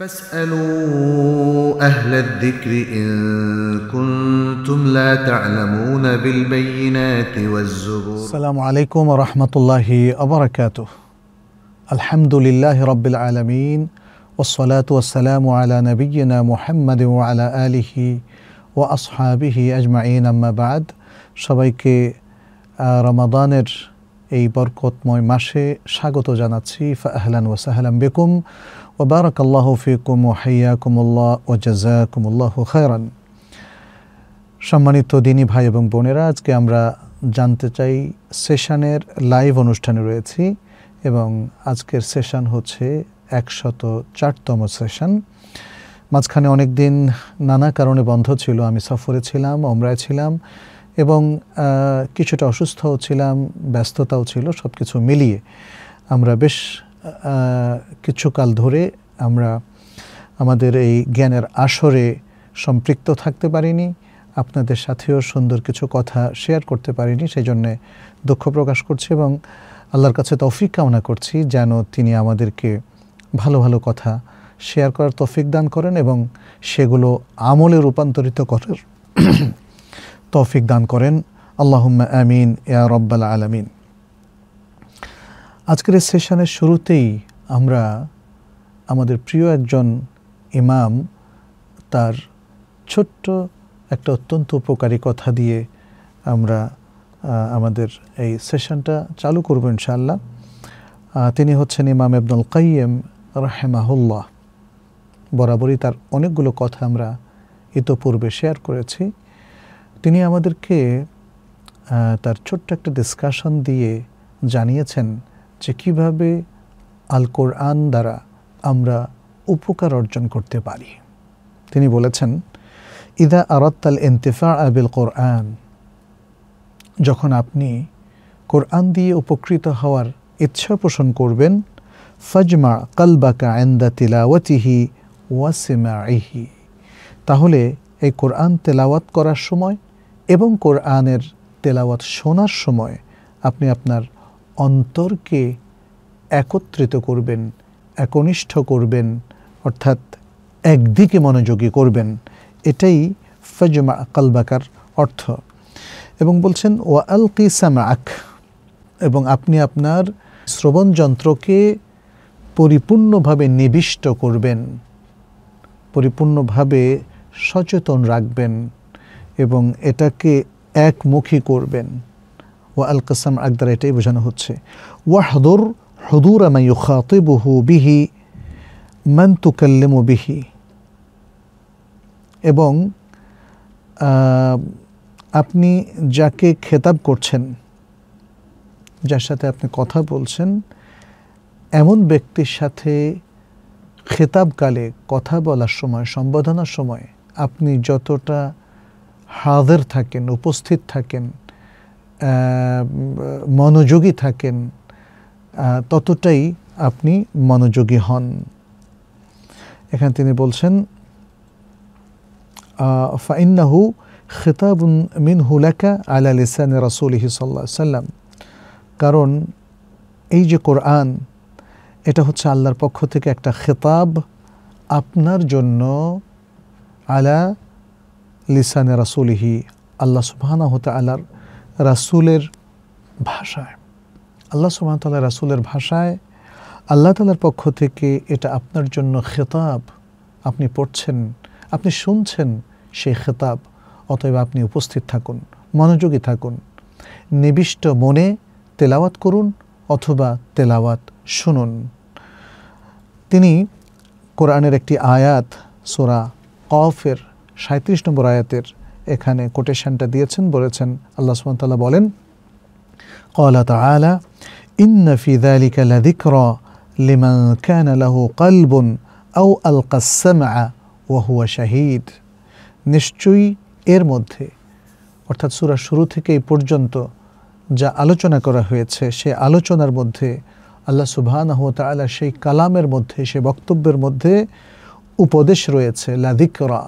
فاسألوا أهل الذكر إن كنتم لا تعلمون بالبينات والزبور السلام عليكم ورحمة الله وبركاته الحمد لله رب العالمين والصلاة والسلام على نبينا محمد وعلى آله وأصحابه أجمعين أما بعد সবাইকে রমাদানের এই বরকতময় মাসে স্বাগত জানাচ্ছি فأهلا وسهلا বেকুম وبارك الله فيكم وحياكم الله وجزاكم الله خيرا সম্মানিত দিনী ভাই এবং বোনেরা আজকে আমরা জানতে চাই সেশনের লাইভ অনুষ্ঠানে রয়েছি এবং আজকের সেশন হচ্ছে একশত চারতম সেশন মাঝখানে অনেক দিন নানা কারণে বন্ধ ছিল আমি সফরে ছিলাম অমরায় ছিলাম এবং কিছুটা অসুস্থও ছিলাম ব্যস্ততাও ছিল সব কিছু মিলিয়ে আমরা বেশ কিছুকাল ধরে আমরা আমাদের এই জ্ঞানের আসরে সম্পৃক্ত থাকতে পারিনি আপনাদের সাথেও সুন্দর কিছু কথা শেয়ার করতে পারিনি সেই জন্যে দুঃখ প্রকাশ করছি এবং আল্লাহর কাছে তৌফিক কামনা করছি যেন তিনি আমাদেরকে ভালো ভালো কথা শেয়ার করার তৌফিক দান করেন এবং সেগুলো আমলে রূপান্তরিত করার তৌফিক দান করেন আল্লাহ আমিন ইয়া রব্বাল আলমিন আজকের সেশনের শুরুতেই আমরা আমাদের প্রিয় একজন ইমাম তার ছোট্ট একটা অত্যন্ত উপকারী কথা দিয়ে আমরা আমাদের এই সেশনটা চালু করব ইনশাআল্লাহ তিনি হচ্ছেন ইমাম আব্দুল কাইম রাহেমাহুল্লাহ বরাবরই তার অনেকগুলো কথা আমরা ইতোপূর্বে শেয়ার করেছি তিনি আমাদেরকে তার ছোট্ট একটা ডিসকাশন দিয়ে জানিয়েছেন যে কীভাবে আল কোরআন দ্বারা আমরা উপকার অর্জন করতে পারি তিনি বলেছেন ইদা আরাত্তাল ইন্তেফা আবিল কোরআন যখন আপনি কোরআন দিয়ে উপকৃত হওয়ার ইচ্ছা পোষণ করবেন ফজমা কালবাকা আন্দা তিলাওয়াতিহি ইহি তাহলে এই কোরআন তেলাওয়াত করার সময় এবং কোরআনের তেলাওয়াত শোনার সময় আপনি আপনার অন্তরকে একত্রিত করবেন একনিষ্ঠ করবেন অর্থাৎ একদিকে মনোযোগী করবেন এটাই ফজমা কালবাকার অর্থ এবং বলছেন ওয়া আল কিসামাক এবং আপনি আপনার শ্রবণ যন্ত্রকে পরিপূর্ণভাবে নিবিষ্ট করবেন পরিপূর্ণভাবে সচেতন রাখবেন এবং এটাকে একমুখী করবেন ওয়া আল কাসাম আকদার এটাই বোঝানো হচ্ছে ওয়াহদুর হদুর আমাই খাতিবহু বিহি মান বিহি এবং আপনি যাকে খেতাব করছেন যার সাথে আপনি কথা বলছেন এমন ব্যক্তির সাথে খেতাবকালে কথা বলার সময় সম্বোধনার সময় আপনি যতটা হাজির থাকেন উপস্থিত থাকেন মনোযোগী থাকেন ততটাই আপনি মনোযোগী হন এখানে তিনি বলছেন ফাইন্নাহু খেতাব মিন হুলাকা আলা লিসান রাসুলহি সাল্লাহ সাল্লাম কারণ এই যে কোরআন এটা হচ্ছে আল্লাহর পক্ষ থেকে একটা খেতাব আপনার জন্য আলা লিসানে রাসুলিহি আল্লাহ সুবাহানা হতে আলার রাসুলের ভাষায় আল্লাহ সুবাহতাল্লাহ রাসুলের ভাষায় আল্লাহ তালার পক্ষ থেকে এটা আপনার জন্য খেতাব আপনি পড়ছেন আপনি শুনছেন সেই খেতাব অতএব আপনি উপস্থিত থাকুন মনোযোগী থাকুন নিবিষ্ট মনে তেলাওয়াত করুন অথবা তেলাওয়াত শুনুন তিনি কোরআনের একটি আয়াত সোরা কফের সাঁত্রিশ নম্বর আয়াতের এখানে কোটেশনটা দিয়েছেন বলেছেন আল্লাহ সুমতাল্লাহ বলেন কলা তালা ইন্নফি দালিকা লাদিক্র লিমান কান লাহু কালবুন আউ আল কাসমা ওয়াহুয়া শাহিদ নিশ্চয়ই এর মধ্যে অর্থাৎ সুরা শুরু থেকে এই পর্যন্ত যা আলোচনা করা হয়েছে সে আলোচনার মধ্যে আল্লাহ সুবাহ তালা সেই কালামের মধ্যে সে বক্তব্যের মধ্যে উপদেশ রয়েছে লাদিকরা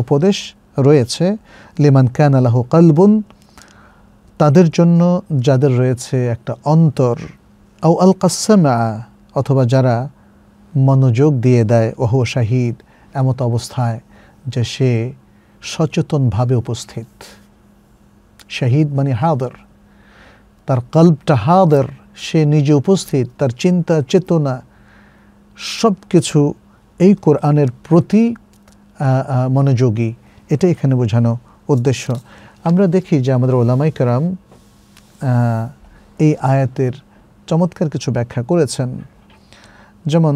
উপদেশ রয়েছে লিমান কান আলাহ কালবুন তাদের জন্য যাদের রয়েছে একটা অন্তর আউ আল কাসামা অথবা যারা মনোযোগ দিয়ে দেয় ওহ শাহিদ এমত অবস্থায় যে সে সচেতনভাবে উপস্থিত শাহিদ মানে হাদর তার কল্পটা হাদর সে নিজে উপস্থিত তার চিন্তা চেতনা সব কিছু এই কোরআনের প্রতি মনোযোগী এটা এখানে বোঝানো উদ্দেশ্য আমরা দেখি যে আমাদের ওলামাই কারাম এই আয়াতের চমৎকার কিছু ব্যাখ্যা করেছেন যেমন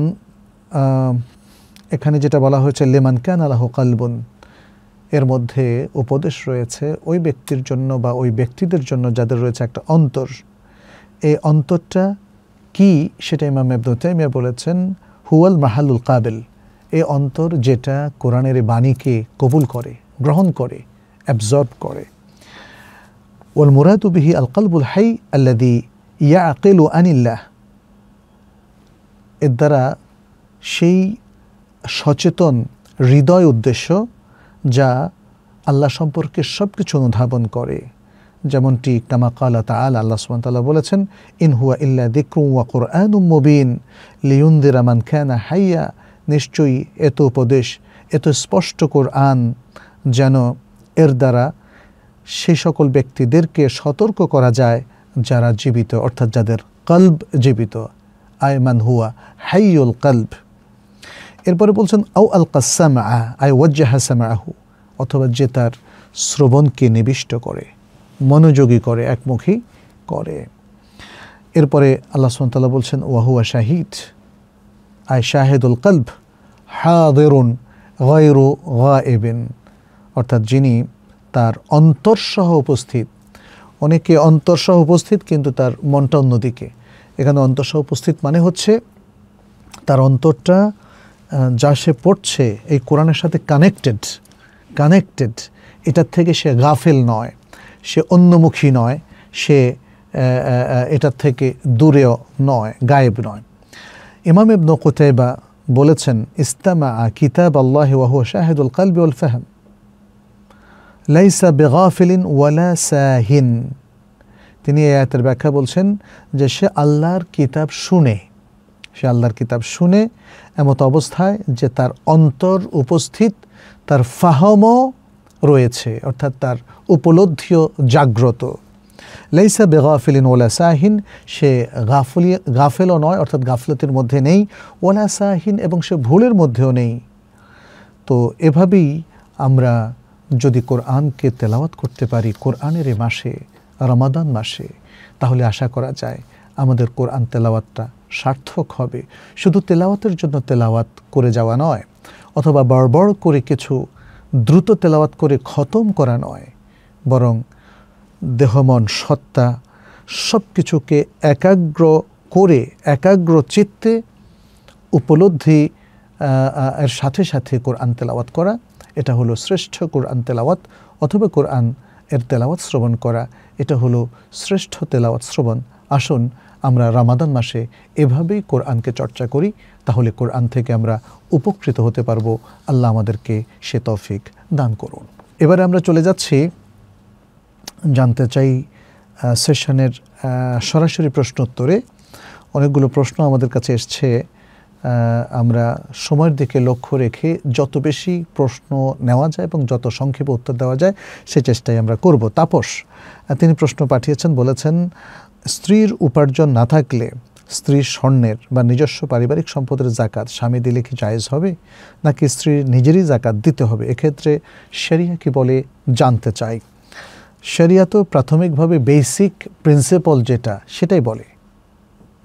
এখানে যেটা বলা হয়েছে লেমান কান আলাহ কালবন এর মধ্যে উপদেশ রয়েছে ওই ব্যক্তির জন্য বা ওই ব্যক্তিদের জন্য যাদের রয়েছে একটা অন্তর এই অন্তরটা কি সেটা ইমাম আব্দুল তাইমিয়া বলেছেন হুয়াল মাহালুল কাবেল এ অন্তর যেটা কোরআনের বাণীকে কবুল করে গ্রহণ করে অ্যাবজর্ব করে ওল মুরাদুবিহি আল কালবুল হাই আল্লাদি ইয়া আকেল ও আনিল্লাহ এর দ্বারা সেই সচেতন হৃদয় উদ্দেশ্য যা আল্লাহ সম্পর্কে সব কিছু অনুধাবন করে যেমনটি কামাকালা তাল আল্লাহ সুমান তাল্লাহ বলেছেন ইনহুয়া ইল্লা দিক্রু ওয়া কোরআন মুবিন লিউন্দিরামান খ্যানা হাইয়া নিশ্চয়ই এত উপদেশ এত স্পষ্ট কোরআন যেন এর দ্বারা সে সকল ব্যক্তিদেরকে সতর্ক করা যায় যারা জীবিত অর্থাৎ যাদের কল্ব জীবিত মান হুয়া হাইউল কল্ব এরপরে বলছেন আউ আল কাসাম আহ ওয়াজ্জা হাসাম আহু অথবা যে তার শ্রবণকে নিবিষ্ট করে মনোযোগী করে একমুখী করে এরপরে আল্লাহ সুমতাল্লাহ বলছেন ওয়াহুয়া শাহিদ আই শাহেদুল কল্ব হাদেরুন গয়রু গায়েবেন অর্থাৎ যিনি তার অন্তরসহ উপস্থিত অনেকে অন্তরসহ উপস্থিত কিন্তু তার মনটা অন্যদিকে এখানে অন্তরসহ উপস্থিত মানে হচ্ছে তার অন্তরটা যা সে পড়ছে এই কোরআনের সাথে কানেক্টেড কানেক্টেড এটার থেকে সে গাফেল নয় সে অন্যমুখী নয় সে এটার থেকে দূরেও নয় গায়েব নয় ইমাম ইবনু কুতেবা বলেছেন ইস্তামা কিতাব আল্লাহ ওয়াহু শাহেদুল কালবি উল ফাহম লাইসা বেগাফিলিন ওয়ালা সাহিন তিনি এই আয়াতের ব্যাখ্যা বলছেন যে সে আল্লাহর কিতাব শুনে সে আল্লাহর কিতাব শুনে এমত অবস্থায় যে তার অন্তর উপস্থিত তার ফাহমও রয়েছে অর্থাৎ তার উপলব্ধিও জাগ্রত লেইসা বেগাফিলিন ওলা সাহিন সে গাফলি গাফেলও নয় অর্থাৎ গাফলতির মধ্যে নেই ওলা সাহিন এবং সে ভুলের মধ্যেও নেই তো এভাবেই আমরা যদি কোরআনকে তেলাওয়াত করতে পারি কোরআনের এ মাসে রমাদান মাসে তাহলে আশা করা যায় আমাদের কোরআন তেলাওয়াতটা সার্থক হবে শুধু তেলাওয়াতের জন্য তেলাওয়াত করে যাওয়া নয় অথবা বড় করে কিছু দ্রুত তেলাওয়াত করে খতম করা নয় বরং দেহমন সত্তা সব কিছুকে একাগ্র করে একাগ্র চিত্তে উপলব্ধি এর সাথে সাথে কোরআন তেলাওয়াত করা এটা হলো শ্রেষ্ঠ কোরআন তেলাওয়াত অথবা কোরআন এর তেলাওয়াত শ্রবণ করা এটা হলো শ্রেষ্ঠ তেলাওয়াত শ্রবণ আসুন আমরা রামাদান মাসে এভাবেই কোরআনকে চর্চা করি তাহলে কোরআন থেকে আমরা উপকৃত হতে পারবো আল্লাহ আমাদেরকে সে তৌফিক দান করুন এবারে আমরা চলে যাচ্ছি জানতে চাই সেশনের সরাসরি প্রশ্ন উত্তরে অনেকগুলো প্রশ্ন আমাদের কাছে এসছে আমরা সময়ের দিকে লক্ষ্য রেখে যত বেশি প্রশ্ন নেওয়া যায় এবং যত সংক্ষেপে উত্তর দেওয়া যায় সে চেষ্টাই আমরা করব তাপস তিনি প্রশ্ন পাঠিয়েছেন বলেছেন স্ত্রীর উপার্জন না থাকলে স্ত্রী স্বর্ণের বা নিজস্ব পারিবারিক সম্পদের জাকাত স্বামী দিলে কি জায়জ হবে নাকি স্ত্রীর নিজেরই জাকাত দিতে হবে এক্ষেত্রে সেরিয়া কি বলে জানতে চাই শরিয়া তো প্রাথমিকভাবে বেসিক প্রিন্সিপল যেটা সেটাই বলে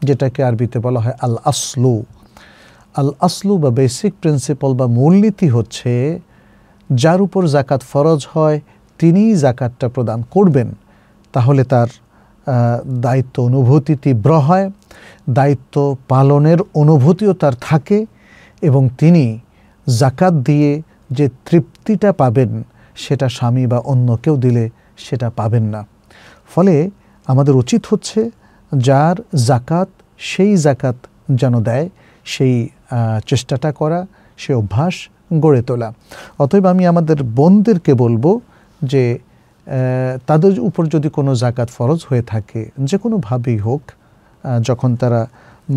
যেটাকে আরবিতে বলা হয় আল আসলু আল আসলু বা বেসিক প্রিন্সিপল বা মূলনীতি হচ্ছে যার উপর জাকাত ফরজ হয় তিনিই জাকাতটা প্রদান করবেন তাহলে তার দায়িত্ব অনুভূতি তীব্র হয় দায়িত্ব পালনের অনুভূতিও তার থাকে এবং তিনি জাকাত দিয়ে যে তৃপ্তিটা পাবেন সেটা স্বামী বা অন্য কেউ দিলে সেটা পাবেন না ফলে আমাদের উচিত হচ্ছে যার জাকাত সেই জাকাত যেন দেয় সেই চেষ্টাটা করা সে অভ্যাস গড়ে তোলা অতএব আমি আমাদের বোনদেরকে বলবো যে তাদের উপর যদি কোনো জাকাত ফরজ হয়ে থাকে যে কোনোভাবেই হোক যখন তারা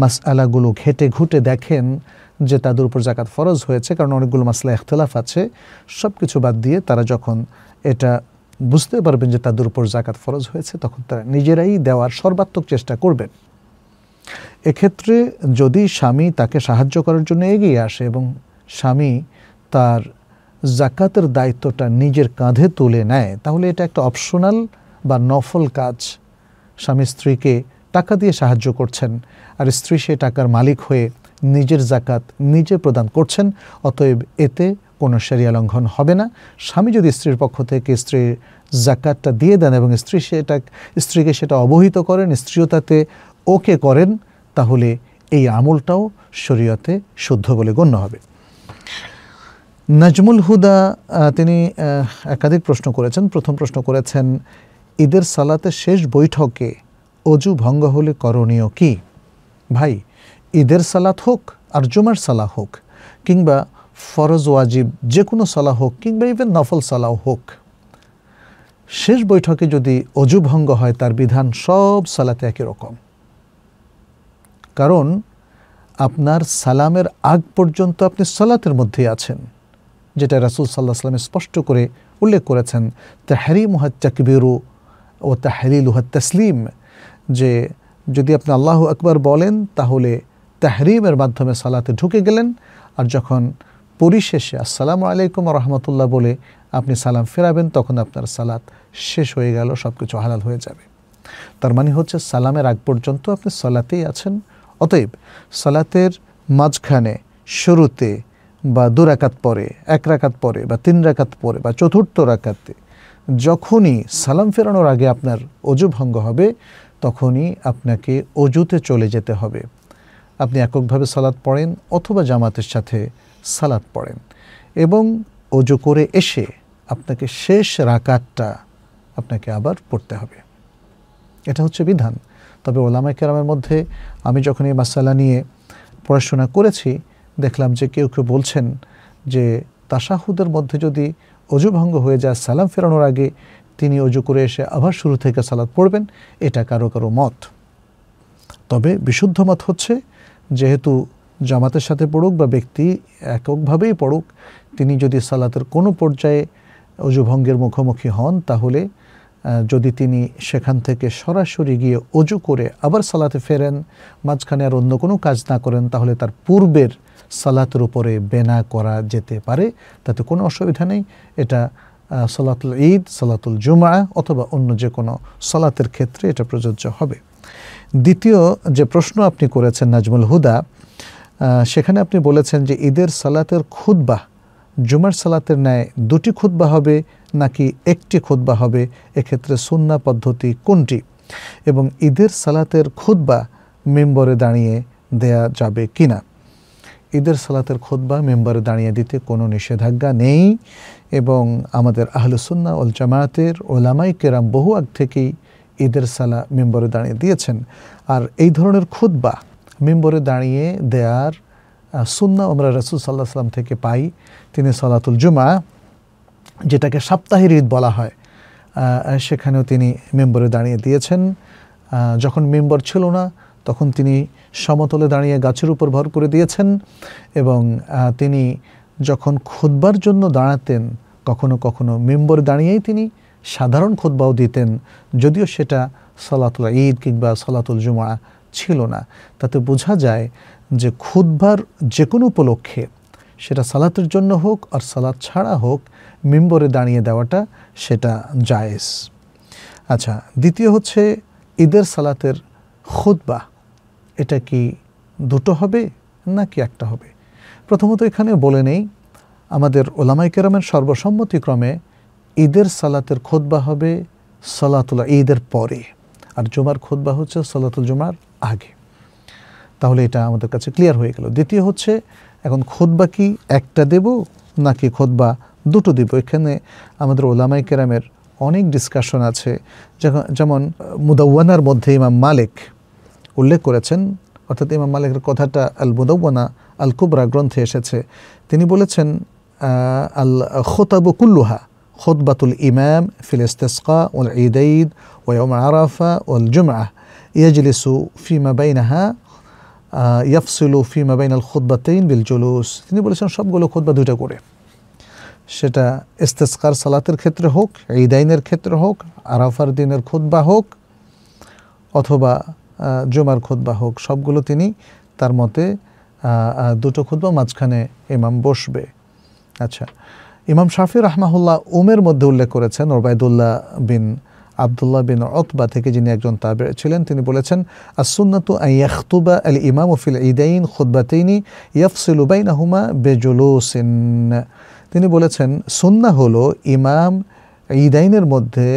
মাসালাগুলো ঘেটে ঘুটে দেখেন যে তাদের উপর জাকাত ফরজ হয়েছে কারণ অনেকগুলো মাসলা এখতলাফ আছে সব কিছু বাদ দিয়ে তারা যখন এটা বুঝতে পারবেন যে তাদের উপর জাকাত ফরজ হয়েছে তখন তারা নিজেরাই দেওয়ার সর্বাত্মক চেষ্টা করবেন এক্ষেত্রে যদি স্বামী তাকে সাহায্য করার জন্য এগিয়ে আসে এবং স্বামী তার জাকাতের দায়িত্বটা নিজের কাঁধে তুলে নেয় তাহলে এটা একটা অপশনাল বা নফল কাজ স্বামী স্ত্রীকে টাকা দিয়ে সাহায্য করছেন আর স্ত্রী সে টাকার মালিক হয়ে নিজের জাকাত নিজে প্রদান করছেন অতএব এতে কোনো সেরিয়া লঙ্ঘন হবে না স্বামী যদি স্ত্রীর পক্ষ থেকে স্ত্রীর জাকাতটা দিয়ে দেন এবং স্ত্রী সেটা স্ত্রীকে সেটা অবহিত করেন স্ত্রীও তাতে ওকে করেন তাহলে এই আমলটাও শরীয়তে শুদ্ধ বলে গণ্য হবে নাজমুল হুদা তিনি একাধিক প্রশ্ন করেছেন প্রথম প্রশ্ন করেছেন ঈদের সালাতে শেষ বৈঠকে অজু ভঙ্গ হলে করণীয় কি ভাই ঈদের সালাত হোক আর জুমার সালা হোক কিংবা ফরজ ওয়াজিব যে কোনো সলা হোক কিংবা ইভেন নফল সলাও হোক শেষ বৈঠকে যদি অজুভঙ্গ হয় তার বিধান সব সালাতে একই রকম কারণ আপনার সালামের আগ পর্যন্ত আপনি সালাতের মধ্যে আছেন যেটা রাসুল সাল্লাহ সাল্লামে স্পষ্ট করে উল্লেখ করেছেন তাহারি হাত তাকবিরু ও তাহারি লুহাত তাসলিম যে যদি আপনি আল্লাহ আকবর বলেন তাহলে তাহরিমের মাধ্যমে সালাতে ঢুকে গেলেন আর যখন পরিশেষে আসসালামু আলাইকুম রহমতুল্লাহ বলে আপনি সালাম ফেরাবেন তখন আপনার সালাত শেষ হয়ে গেল সব কিছু হালাল হয়ে যাবে তার মানে হচ্ছে সালামের আগ পর্যন্ত আপনি সালাতেই আছেন অতএব সালাতের মাঝখানে শুরুতে বা দু রাকাত পরে এক রাকাত পরে বা তিন রাকাত পরে বা চতুর্থ রাকাতে যখনই সালাম ফেরানোর আগে আপনার অজু ভঙ্গ হবে তখনই আপনাকে অজুতে চলে যেতে হবে আপনি এককভাবে সালাত পড়েন অথবা জামাতের সাথে সালাদ পড়েন এবং অজু করে এসে আপনাকে শেষ রাকাতটা আপনাকে আবার পড়তে হবে এটা হচ্ছে বিধান তবে ওলামা কেরামের মধ্যে আমি যখন এই মাসালা নিয়ে পড়াশোনা করেছি দেখলাম যে কেউ কেউ বলছেন যে তাসাহুদের মধ্যে যদি অজু ভঙ্গ হয়ে যায় সালাম ফেরানোর আগে তিনি অজু করে এসে আবার শুরু থেকে সালাদ পড়বেন এটা কারো কারো মত তবে বিশুদ্ধ মত হচ্ছে যেহেতু জামাতের সাথে পড়ুক বা ব্যক্তি এককভাবেই পড়ুক তিনি যদি সালাতের কোনো পর্যায়ে অজুভঙ্গের মুখোমুখি হন তাহলে যদি তিনি সেখান থেকে সরাসরি গিয়ে অজু করে আবার সালাতে ফেরেন মাঝখানে আর অন্য কোনো কাজ না করেন তাহলে তার পূর্বের সালাতের উপরে বেনা করা যেতে পারে তাতে কোনো অসুবিধা নেই এটা সালাতুল ঈদ সালাতুল জুমা অথবা অন্য যে কোনো সালাতের ক্ষেত্রে এটা প্রযোজ্য হবে দ্বিতীয় যে প্রশ্ন আপনি করেছেন নাজমুল হুদা সেখানে আপনি বলেছেন যে ঈদের সালাতের খুদ্বা জুমার সালাতের ন্যায় দুটি খুদ্বা হবে নাকি একটি খুদ্বা হবে এক্ষেত্রে সুন্না পদ্ধতি কোনটি এবং ঈদের সালাতের খুদ্বা মেম্বরে দাঁড়িয়ে দেয়া যাবে কি না ঈদের সালাতের খোদবা মেম্বারে দাঁড়িয়ে দিতে কোনো নিষেধাজ্ঞা নেই এবং আমাদের আহলুসুন্না উল জামায়াতের ওলামাই কেরাম বহু আগ থেকেই ঈদের সালা মেম্বরে দাঁড়িয়ে দিয়েছেন আর এই ধরনের খুদ্া মেম্বরে দাঁড়িয়ে দেয়ার সুন্না আমরা রসুল সাল্লাহ সাল্লাম থেকে পাই তিনি সলাতুল জুমা যেটাকে সাপ্তাহিক ঈদ বলা হয় সেখানেও তিনি মেম্বরে দাঁড়িয়ে দিয়েছেন যখন মেম্বর ছিল না তখন তিনি সমতলে দাঁড়িয়ে গাছের উপর ভর করে দিয়েছেন এবং তিনি যখন খুদবার জন্য দাঁড়াতেন কখনো কখনো মেম্বর দাঁড়িয়েই তিনি সাধারণ খুদ্বাও দিতেন যদিও সেটা সলাতুল ঈদ কিংবা সলাতুল জুমা ছিল না তাতে বোঝা যায় যে খুদ্বার যে কোনো উপলক্ষে সেটা সালাতের জন্য হোক আর সালাত ছাড়া হোক মেম্বরে দাঁড়িয়ে দেওয়াটা সেটা জায়েজ আচ্ছা দ্বিতীয় হচ্ছে ঈদের সালাতের খুদ্বা এটা কি দুটো হবে নাকি একটা হবে প্রথমত এখানে বলে নেই আমাদের ওলামাই কেরামের সর্বসম্মতিক্রমে ঈদের সালাতের খোদবা হবে সলাতুল ঈদের পরে আর জুমার খোদবা হচ্ছে সলাতুল জুমার আগে তাহলে এটা আমাদের কাছে ক্লিয়ার হয়ে গেল দ্বিতীয় হচ্ছে এখন খোদবা কি একটা দেব নাকি খোদবা দুটো দেব এখানে আমাদের ওলামাই কেরামের অনেক ডিসকাশন আছে যেমন মুদাওয়ানার মধ্যে ইমাম মালিক উল্লেখ করেছেন অর্থাৎ ইমাম মালিকের কথাটা আল মুদাওয়ানা আল কুবরা গ্রন্থে এসেছে তিনি বলেছেন আল খোতাবু কুল্লুহা খোদবাতুল ইমাম ফিলেস্তেসকা ইস্তেসকা ওল ঈদ ঈদ ওয়ম আরাফা ওল জুমআ ইয়াজলিসু ফিমা বাইনাহা ইয়াফসুলু ফিমা বাইনাল খুদ্বাতেইন বিল জুলুস তিনি বলেছেন সবগুলো খুদ্া দুটো করে সেটা ইস্তেস্কার সালাতের ক্ষেত্রে হোক ঈদাইনের ক্ষেত্রে হোক আরাফার দিনের খুদ্া হোক অথবা জুমার খুতবা হোক সবগুলো তিনি তার মতে দুটো খুতবা মাঝখানে ইমাম বসবে আচ্ছা ইমাম শাফি রহমাহুল্লাহ উমের মধ্যে উল্লেখ করেছেন ওবায়দুল্লাহ বিন আবদুল্লাহ বিন অতবা থেকে যিনি একজন তাবে ছিলেন তিনি বলেছেন আসুন্নাতু ইয়াখতুবা আল ইমাম ফিল ইদাইন খুদ্বাতেইনি ইয়াফসিলুবাইন আহুমা বেজুলুসিন তিনি বলেছেন সুন্না হলো ইমাম ইদাইনের মধ্যে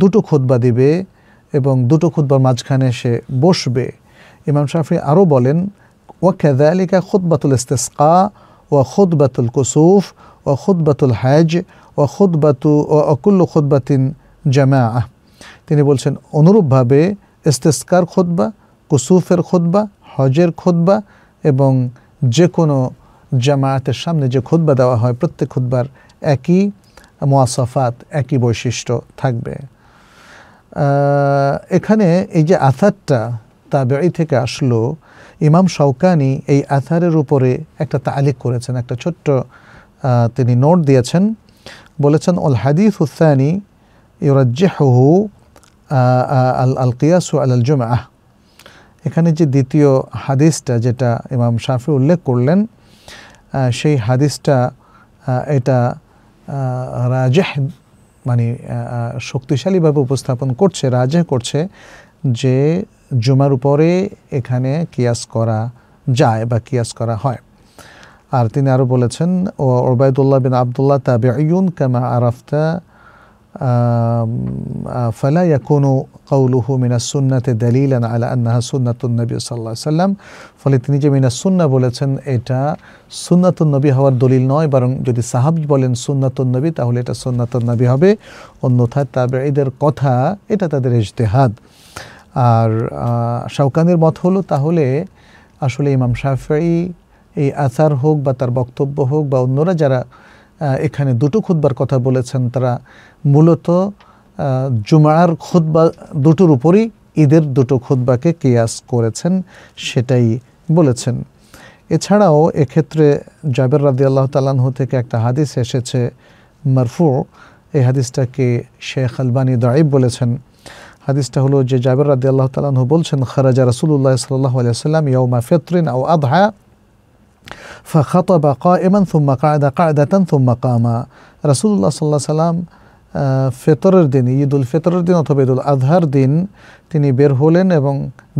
দুটো খুদ্বা দিবে এবং দুটো খুদ্বার মাঝখানে সে বসবে ইমাম শাফি আরও বলেন ওয়াকালিকা খুদ্বাতুল ইস্তেসকা ও খুদ্বাতুল কুসুফ ও খুদ্বাতুল হ্যাজ ও খুদ্বাতু ও অকুল্ল খুদ্বাতিন জামা তিনি বলছেন অনুরূপভাবে ইস্তেস্কার খোদবা কুসুফের খোদবা হজের খোদবা এবং যে কোনো জামায়াতের সামনে যে খুদ্া দেওয়া হয় প্রত্যেক খুদ্বার একই মোয়াসফাত একই বৈশিষ্ট্য থাকবে এখানে এই যে আথারটা বেড়ি থেকে আসলো ইমাম শৌকানি এই আথারের উপরে একটা তালিক করেছেন একটা ছোট্ট তিনি নোট দিয়েছেন বলেছেন অল হাদিস হুসানি يرجحه আল على الجمعة আল আল এখানে যে দ্বিতীয় হাদিসটা যেটা ইমাম শাফি উল্লেখ করলেন সেই হাদিসটা এটা রাজেহ মানে শক্তিশালীভাবে উপস্থাপন করছে রাজেহ করছে যে জুমার উপরে এখানে কিয়াস করা যায় বা কিয়াস করা হয় আর তিনি আরও বলেছেন ও ওবায়দুল্লাহ বিন আবদুল্লাহ তাবে ইউন কামা আরাফতা فلا يكون قوله من السنة دليلا على أنها سنة النبي صلى الله عليه وسلم ফলে তিনি যে মিনা সুন্না বলেছেন এটা সুন্নাতুন নবী হওয়ার দলিল নয় বরং যদি সাহাবি বলেন সুন্নাতুন নবী তাহলে এটা সুন্নাতুন নবী হবে অন্যথায় তবে এদের কথা এটা তাদের ইজতেহাদ আর শৌকানের মত হলো তাহলে আসলে ইমাম শাফি এই আসার হোক বা তার বক্তব্য হোক বা অন্যরা যারা এখানে দুটো খুদ্বার কথা বলেছেন তারা মূলত জুমার খুদবা দুটোর উপরই ঈদের দুটো খুদ্বাকে কেয়াস করেছেন সেটাই বলেছেন এছাড়াও এক্ষেত্রে জাবের রাদি আল্লাহ তালানহু থেকে একটা হাদিস এসেছে মারফু এই হাদিসটাকে শেখ আলবানি দাইব বলেছেন হাদিসটা হলো যে জাবের রাদি আল্লাহ তালানহু বলছেন খারাজা রসুল্লাহ সাল্লাহ আলিয়া সাল্লাম ইয়ৌমা ফেতরিন আও আধা ফাখাতবা কায়মান সুম্মা কায়দা কায়দাতান সুম্মা কামা রাসুল্লাহ সাল্লাহ সাল্লাম ফেতরের দিন ঈদ উল ফেতরের দিন অথবা ঈদুল আজহার দিন তিনি বের হলেন এবং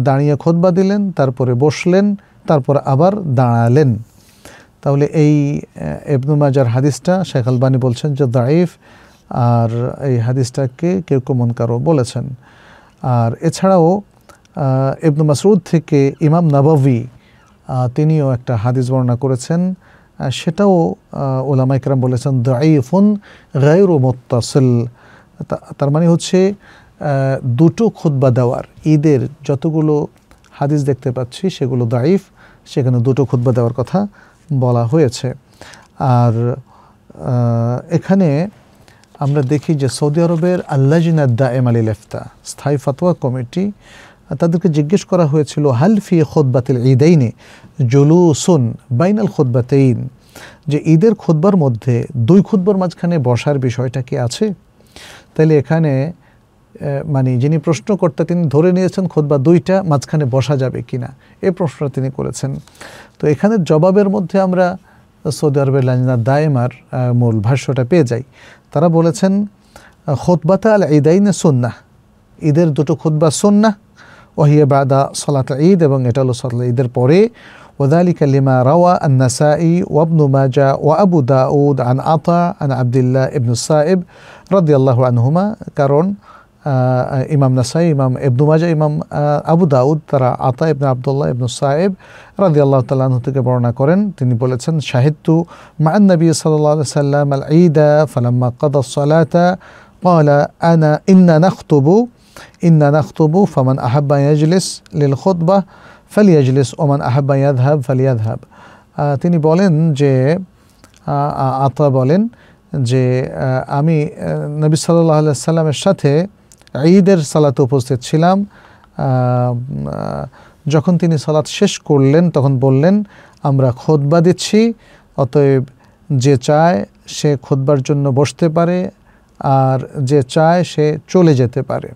দাঁড়িয়ে খোদবা দিলেন তারপরে বসলেন তারপর আবার দাঁড়ালেন তাহলে এই এবনু মাজার হাদিসটা শেখ আলবানি বলছেন যে দাইফ আর এই হাদিসটাকে কেউ কমনকারও বলেছেন আর এছাড়াও ইবনু মাসরুদ থেকে ইমাম নাবাবি তিনিও একটা হাদিস বর্ণনা করেছেন সেটাও ওলামা ইকরাম বলেছেন দাইফুন গায়রু মোত্তাসল তার মানে হচ্ছে দুটো খুদ্া দেওয়ার ঈদের যতগুলো হাদিস দেখতে পাচ্ছি সেগুলো দাইফ সেখানে দুটো খুদ্া দেওয়ার কথা বলা হয়েছে আর এখানে আমরা দেখি যে সৌদি আরবের আল্লাজিনাদ্দা এম আলী লেফতা স্থায়ী ফাতোয়া কমিটি তাদেরকে জিজ্ঞেস করা হয়েছিল হালফি খোদবাতিল ঈদাইনে জুলুসুন বাইনাল খোদবাতেইন যে ঈদের খোদবার মধ্যে দুই খোদবার মাঝখানে বসার বিষয়টা কি আছে তাহলে এখানে মানে যিনি প্রশ্নকর্তা তিনি ধরে নিয়েছেন খোদবা দুইটা মাঝখানে বসা যাবে কি না এ প্রশ্নটা তিনি করেছেন তো এখানে জবাবের মধ্যে আমরা সৌদি আরবের লাইনা দায়েমার মূল ভাষ্যটা পেয়ে যাই তারা বলেছেন খোদবাতা আল ঈদাইনে সন্না ঈদের দুটো সোন সন্না ওহিয়া বাদা সলাত ঈদ এবং এটা হলো সলাত ঈদের পরে وذلك রাওয়া روى النسائي وابن ماجه وابو আবু عن عطا عن আন الله ابن السائب رضي الله عنهما كارون ইমাম নাসাই ইমাম ইবনু মাজা ইমাম আবু দাউদ তারা আতা ইবনে আবদুল্লাহ ইবনু সাহেব রাজি আল্লাহ তাল্লাহ থেকে বর্ণনা করেন তিনি বলেছেন শাহিদু মান নবী সাল্লাহ সাল্লাম আল ঈদা ফালাম্মা কদ সালাতা قال أنا إنا نخطب ইন্না নাখতুবু ফামান আহাব্বা ইয়াজলিস লিল খুতবা ফালিয়াজলিস ওমান আহাব্বা ইয়াদহাব ফালিয়াদহাব তিনি বলেন যে আতা বলেন যে আমি নবী সাল্লাহ সাল্লামের সাথে ঈদের সালাতে উপস্থিত ছিলাম যখন তিনি সালাত শেষ করলেন তখন বললেন আমরা খোদবা দিচ্ছি অতএব যে চায় সে খোদবার জন্য বসতে পারে আর যে চায় সে চলে যেতে পারে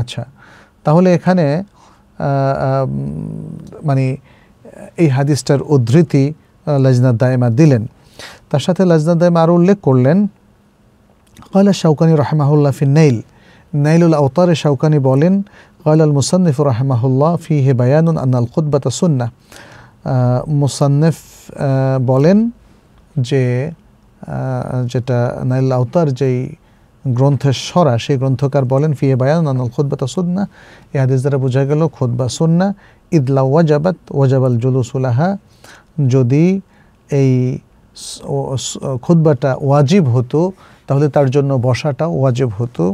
আচ্ছা তাহলে এখানে মানে এই হাদিসটার উদ্ধৃতি লাজনা দায়মা দিলেন তার সাথে লজনাদ দায়মা আরও উল্লেখ করলেন কয়লা শাউকানি রহমাহুল্লাহ ফি নাইল নাইলুল আওতারে শাউকানি বলেন কয়লাল মুসান্নিফ রহমাহুল্লাহ ফি হে বায়ানুন আন্নাল খুদ্বাতা সুন্না মুসান্নিফ বলেন যে যেটা নাইল আওতার যেই গ্রন্থের সরা সেই গ্রন্থকার বলেন ফিয়ে বায়ান আনাল খোদবাতা সুন্না এ হাদিস দ্বারা বোঝা গেল বা সুন্না ইদলা ওয়াজাবাত ওয়াজাবাল জুলুসুলাহা যদি এই খুদ্বাটা ওয়াজিব হতো তাহলে তার জন্য বসাটা ওয়াজিব হতো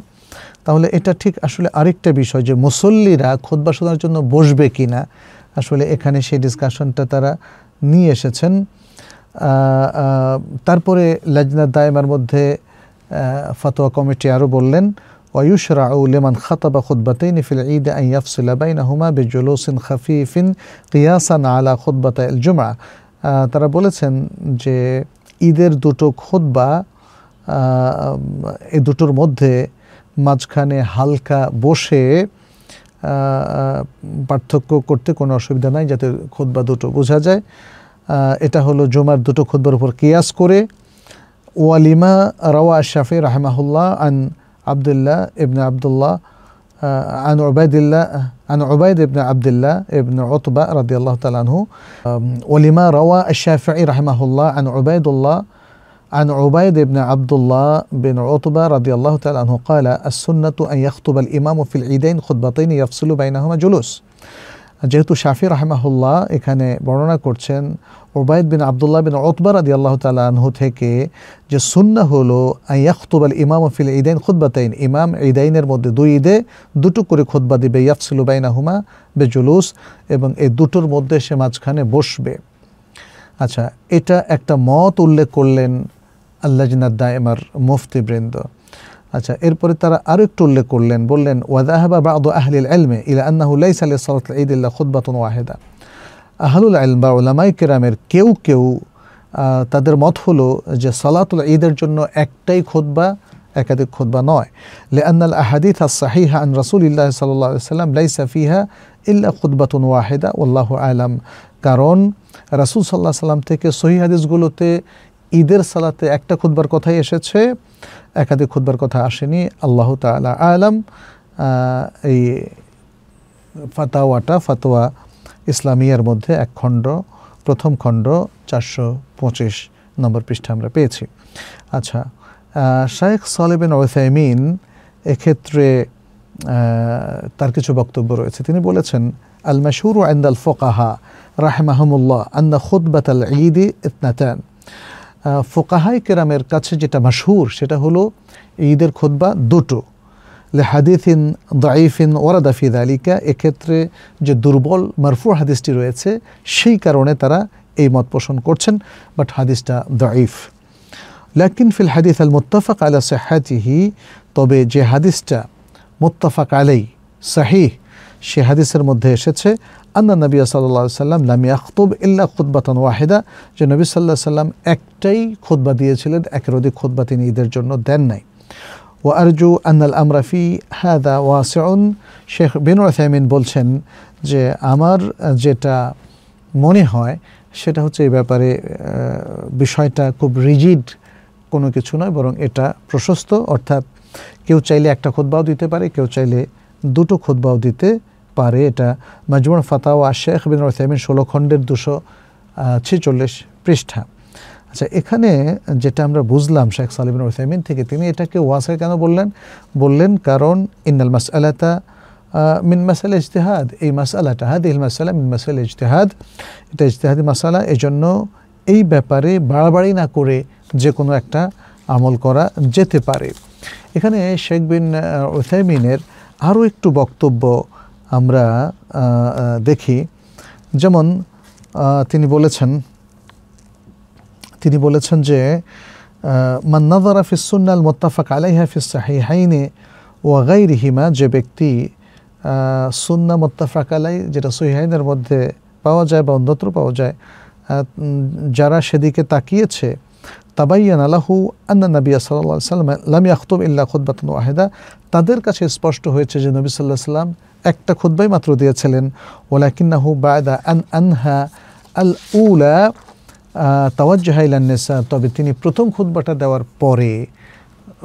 তাহলে এটা ঠিক আসলে আরেকটা বিষয় যে মুসল্লিরা খুদ্বা শোনার জন্য বসবে কি না আসলে এখানে সেই ডিসকাশনটা তারা নিয়ে এসেছেন তারপরে লাজনা দায়মার মধ্যে ফতোয়া কমিটি আরও বললেন ويشرع لمن خطب خطبتين في العيد أن يفصل بينهما بجلوس خفيف قياسا আলা خطبة জুমা তারা বলেছেন যে ঈদের দুটো খুদ্া এই দুটোর মধ্যে মাঝখানে হালকা বসে পার্থক্য করতে কোনো অসুবিধা নাই যাতে খুদ্া দুটো বোঝা যায় এটা হলো জুমার দুটো খুদ্বার উপর কেয়াস করে ولما روى الشافعي رحمه الله عن عبد الله ابن عبد الله آه، عن عبيد الله عن عبيد بن عبد الله بن عتبة رضي الله تعالى عنه ولما روى الشافعي رحمه الله عن عبيد الله عن عبيد بن عبد الله بن عتبة رضي الله تعالى عنه قال السنة أن يخطب الإمام في العيدين خطبتين يفصل بينهما جلوس যেহেতু শাফি রাহমাহুল্লাহ এখানে বর্ণনা করছেন ওবায়দ বিন আবদুল্লাহ বিন অতবার আদি আল্লাহ তালা থেকে যে সুন্না হলো ইয়াখতুব আল ইমাম ফিল ইদাইন খুদ্বাতাইন ইমাম ইদাইনের মধ্যে দুই ঈদে দুটো করে খুদ্বা দিবে ইয়াফসিলুবাইনা হুমা বে জুলুস এবং এই দুটোর মধ্যে সে মাঝখানে বসবে আচ্ছা এটা একটা মত উল্লেখ করলেন আল্লাহ জিনাদ্দা এমার মুফতিবৃন্দ আচ্ছা এরপরে তারা আরও একটু উল্লেখ করলেন বললেন ওয়াদাহাবা বাদ আহলিল আলমে ইলা আন্নাহু লাইস আলি সলাত ঈদুল্লাহ খুদ্বাতুন ওয়াহেদা আহলুল আলম বা ওলামাই কেরামের কেউ কেউ তাদের মত হলো যে সালাতুল ঈদের জন্য একটাই খোদবা একাধিক খোদবা নয় লে আহাদি থা সাহিহা আন রাসুল ইল্লাহ সাল্লাহ সাল্লাম লাইসা ফিহা ইল্লা খুদ্বাতুন ওয়াহেদা আল্লাহ আলাম কারণ রাসুল সাল্লাহ সাল্লাম থেকে সহি হাদিসগুলোতে ঈদের সালাতে একটা খুদবার কথাই এসেছে একাধিক খুদবার কথা আসেনি আল্লাহ তালা আলম এই ফাতাওয়াটা ফাতোয়া ইসলামিয়ার মধ্যে এক খণ্ড প্রথম খণ্ড চারশো পঁচিশ নম্বর পৃষ্ঠা আমরা পেয়েছি আচ্ছা শায়েখ সালেবেন ওয়েসাইমিন এক্ষেত্রে তার কিছু বক্তব্য রয়েছে তিনি বলেছেন আল মাসুর আন্দাল ফোকাহা মাহমুল্লাহ আন্দা বাত আল ঈদি ইতনাতান ফোকাহাই কেরামের কাছে যেটা মাসহুর সেটা হলো ঈদের খোদবা দুটো লে ইন দাইফিন ওরাদাফিদ আলিকা এক্ষেত্রে যে দুর্বল মারফুর হাদিসটি রয়েছে সেই কারণে তারা এই মত পোষণ করছেন বাট হাদিসটা দাইফ লাকিন ফিল হাদিস আল মোত্তাফাক আলা সাহাতিহি তবে যে হাদিসটা মোত্তাফাক আলাই সাহিহ সে হাদিসের মধ্যে এসেছে আন্না নবী সাল্লা সাল্লাম লামিয়া খুব ইল্লা খুদ্বাতন ওয়াহেদা যে নবী সাল্লাহ সাল্লাম একটাই খুদ্বা দিয়েছিলেন একের অধিক খুদ্া তিনি ঈদের জন্য দেন নাই ও আরজু আন্নাল আমরাফি হাদা ওয়াসেউন শেখ বিন রাসাইমিন বলছেন যে আমার যেটা মনে হয় সেটা হচ্ছে এই ব্যাপারে বিষয়টা খুব রিজিড কোনো কিছু নয় বরং এটা প্রশস্ত অর্থাৎ কেউ চাইলে একটা খোদবাও দিতে পারে কেউ চাইলে দুটো খুদ্বাও দিতে পারে এটা মজমুন ফাতাওয়া শেখ বিন রসাইমিন ষোলো খণ্ডের দুশো ছেচল্লিশ পৃষ্ঠা আচ্ছা এখানে যেটা আমরা বুঝলাম শেখ সালিবিন রসাইমিন থেকে তিনি এটাকে ওয়াসে কেন বললেন বললেন কারণ ইন্নাল মাস আলাতা মিন মাসাল ইজতেহাদ এই মাসালাটা হাদ ইল মাসালা মিন মাসাল ইজতেহাদ এটা ইজতেহাদি মাসালা এজন্য এই ব্যাপারে বাড়াবাড়ি না করে যে কোনো একটা আমল করা যেতে পারে এখানে শেখ বিন ওসাইমিনের আরও একটু বক্তব্য আমরা দেখি যেমন তিনি বলেছেন তিনি বলেছেন যে মান্নাদারা ফিসুন্নাল মোত্তাফাক আলাইহা ফিসাহি হাইনে ওয়াগাই রিহিমা যে ব্যক্তি সুন্না মোত্তাফাক আলাই যেটা সহিহাইনের মধ্যে পাওয়া যায় বা অন্যত্র পাওয়া যায় যারা সেদিকে তাকিয়েছে তাবাইয়ান আলাহু আন্না নবিয়া সাল্লাহ সাল্লাম লামিয়া আখতুব ইল্লা বাতন ওয়াহেদা তাদের কাছে স্পষ্ট হয়েছে যে নবী সাল্লাহ সাল্লাম একটা খুদ্বাই মাত্র দিয়েছিলেন ওলাকিন্নাহু বায়দা আন আনহা আল উলা তাওয়াজ্জাহাইলান্নেসা তবে তিনি প্রথম খুদ্বাটা দেওয়ার পরে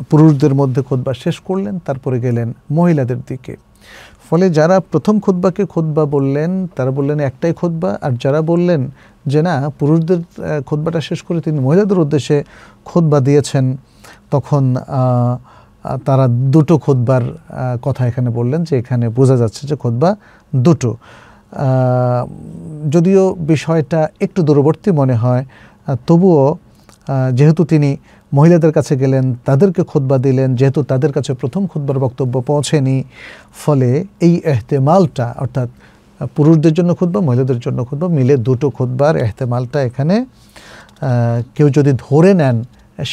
পুরুষদের মধ্যে খুদ্বা শেষ করলেন তারপরে গেলেন মহিলাদের দিকে ফলে যারা প্রথম খুদ্বাকে খুদ্বা বললেন তারা বললেন একটাই খুদ্বা আর যারা বললেন যে না পুরুষদের খুদ্বাটা শেষ করে তিনি মহিলাদের উদ্দেশ্যে খুদ্বা দিয়েছেন তখন তারা দুটো খোদবার কথা এখানে বললেন যে এখানে বোঝা যাচ্ছে যে খোদবা দুটো যদিও বিষয়টা একটু দূরবর্তী মনে হয় তবুও যেহেতু তিনি মহিলাদের কাছে গেলেন তাদেরকে খুতবা দিলেন যেহেতু তাদের কাছে প্রথম খুতবার বক্তব্য পৌঁছেনি ফলে এই এহতেমালটা অর্থাৎ পুরুষদের জন্য খুতবা মহিলাদের জন্য খুতবা মিলে দুটো খুতবার এহতেমালটা এখানে কেউ যদি ধরে নেন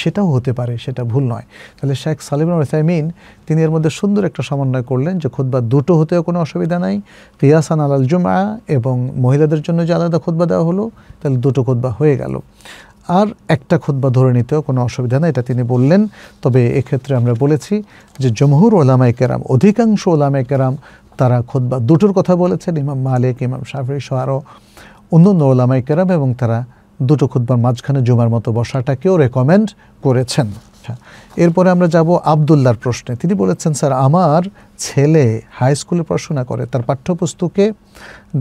সেটাও হতে পারে সেটা ভুল নয় তাহলে শেখ সালিমুল ওসাইমিন তিনি এর মধ্যে সুন্দর একটা সমন্বয় করলেন যে খুদ্া দুটো হতেও কোনো অসুবিধা নাই কিয়াসান আলাল জুমা এবং মহিলাদের জন্য যে আলাদা খুদ্া দেওয়া হলো তাহলে দুটো খুদ্া হয়ে গেল আর একটা খুদ্া ধরে নিতেও কোনো অসুবিধা নেই এটা তিনি বললেন তবে এক্ষেত্রে আমরা বলেছি যে জমহুর ওলামায় কেরাম অধিকাংশ ওলামায় কেরাম তারা খোদবা দুটোর কথা বলেছেন ইমাম মালিক ইমাম শাফি সহ আরও অন্য অন্য ওলামাই কেরাম এবং তারা দুটো খুদ্বার মাঝখানে জুমার মতো বসাটাকেও রেকমেন্ড করেছেন এরপরে আমরা যাব আবদুল্লার প্রশ্নে তিনি বলেছেন স্যার আমার ছেলে হাই স্কুলে পড়াশোনা করে তার পাঠ্যপুস্তকে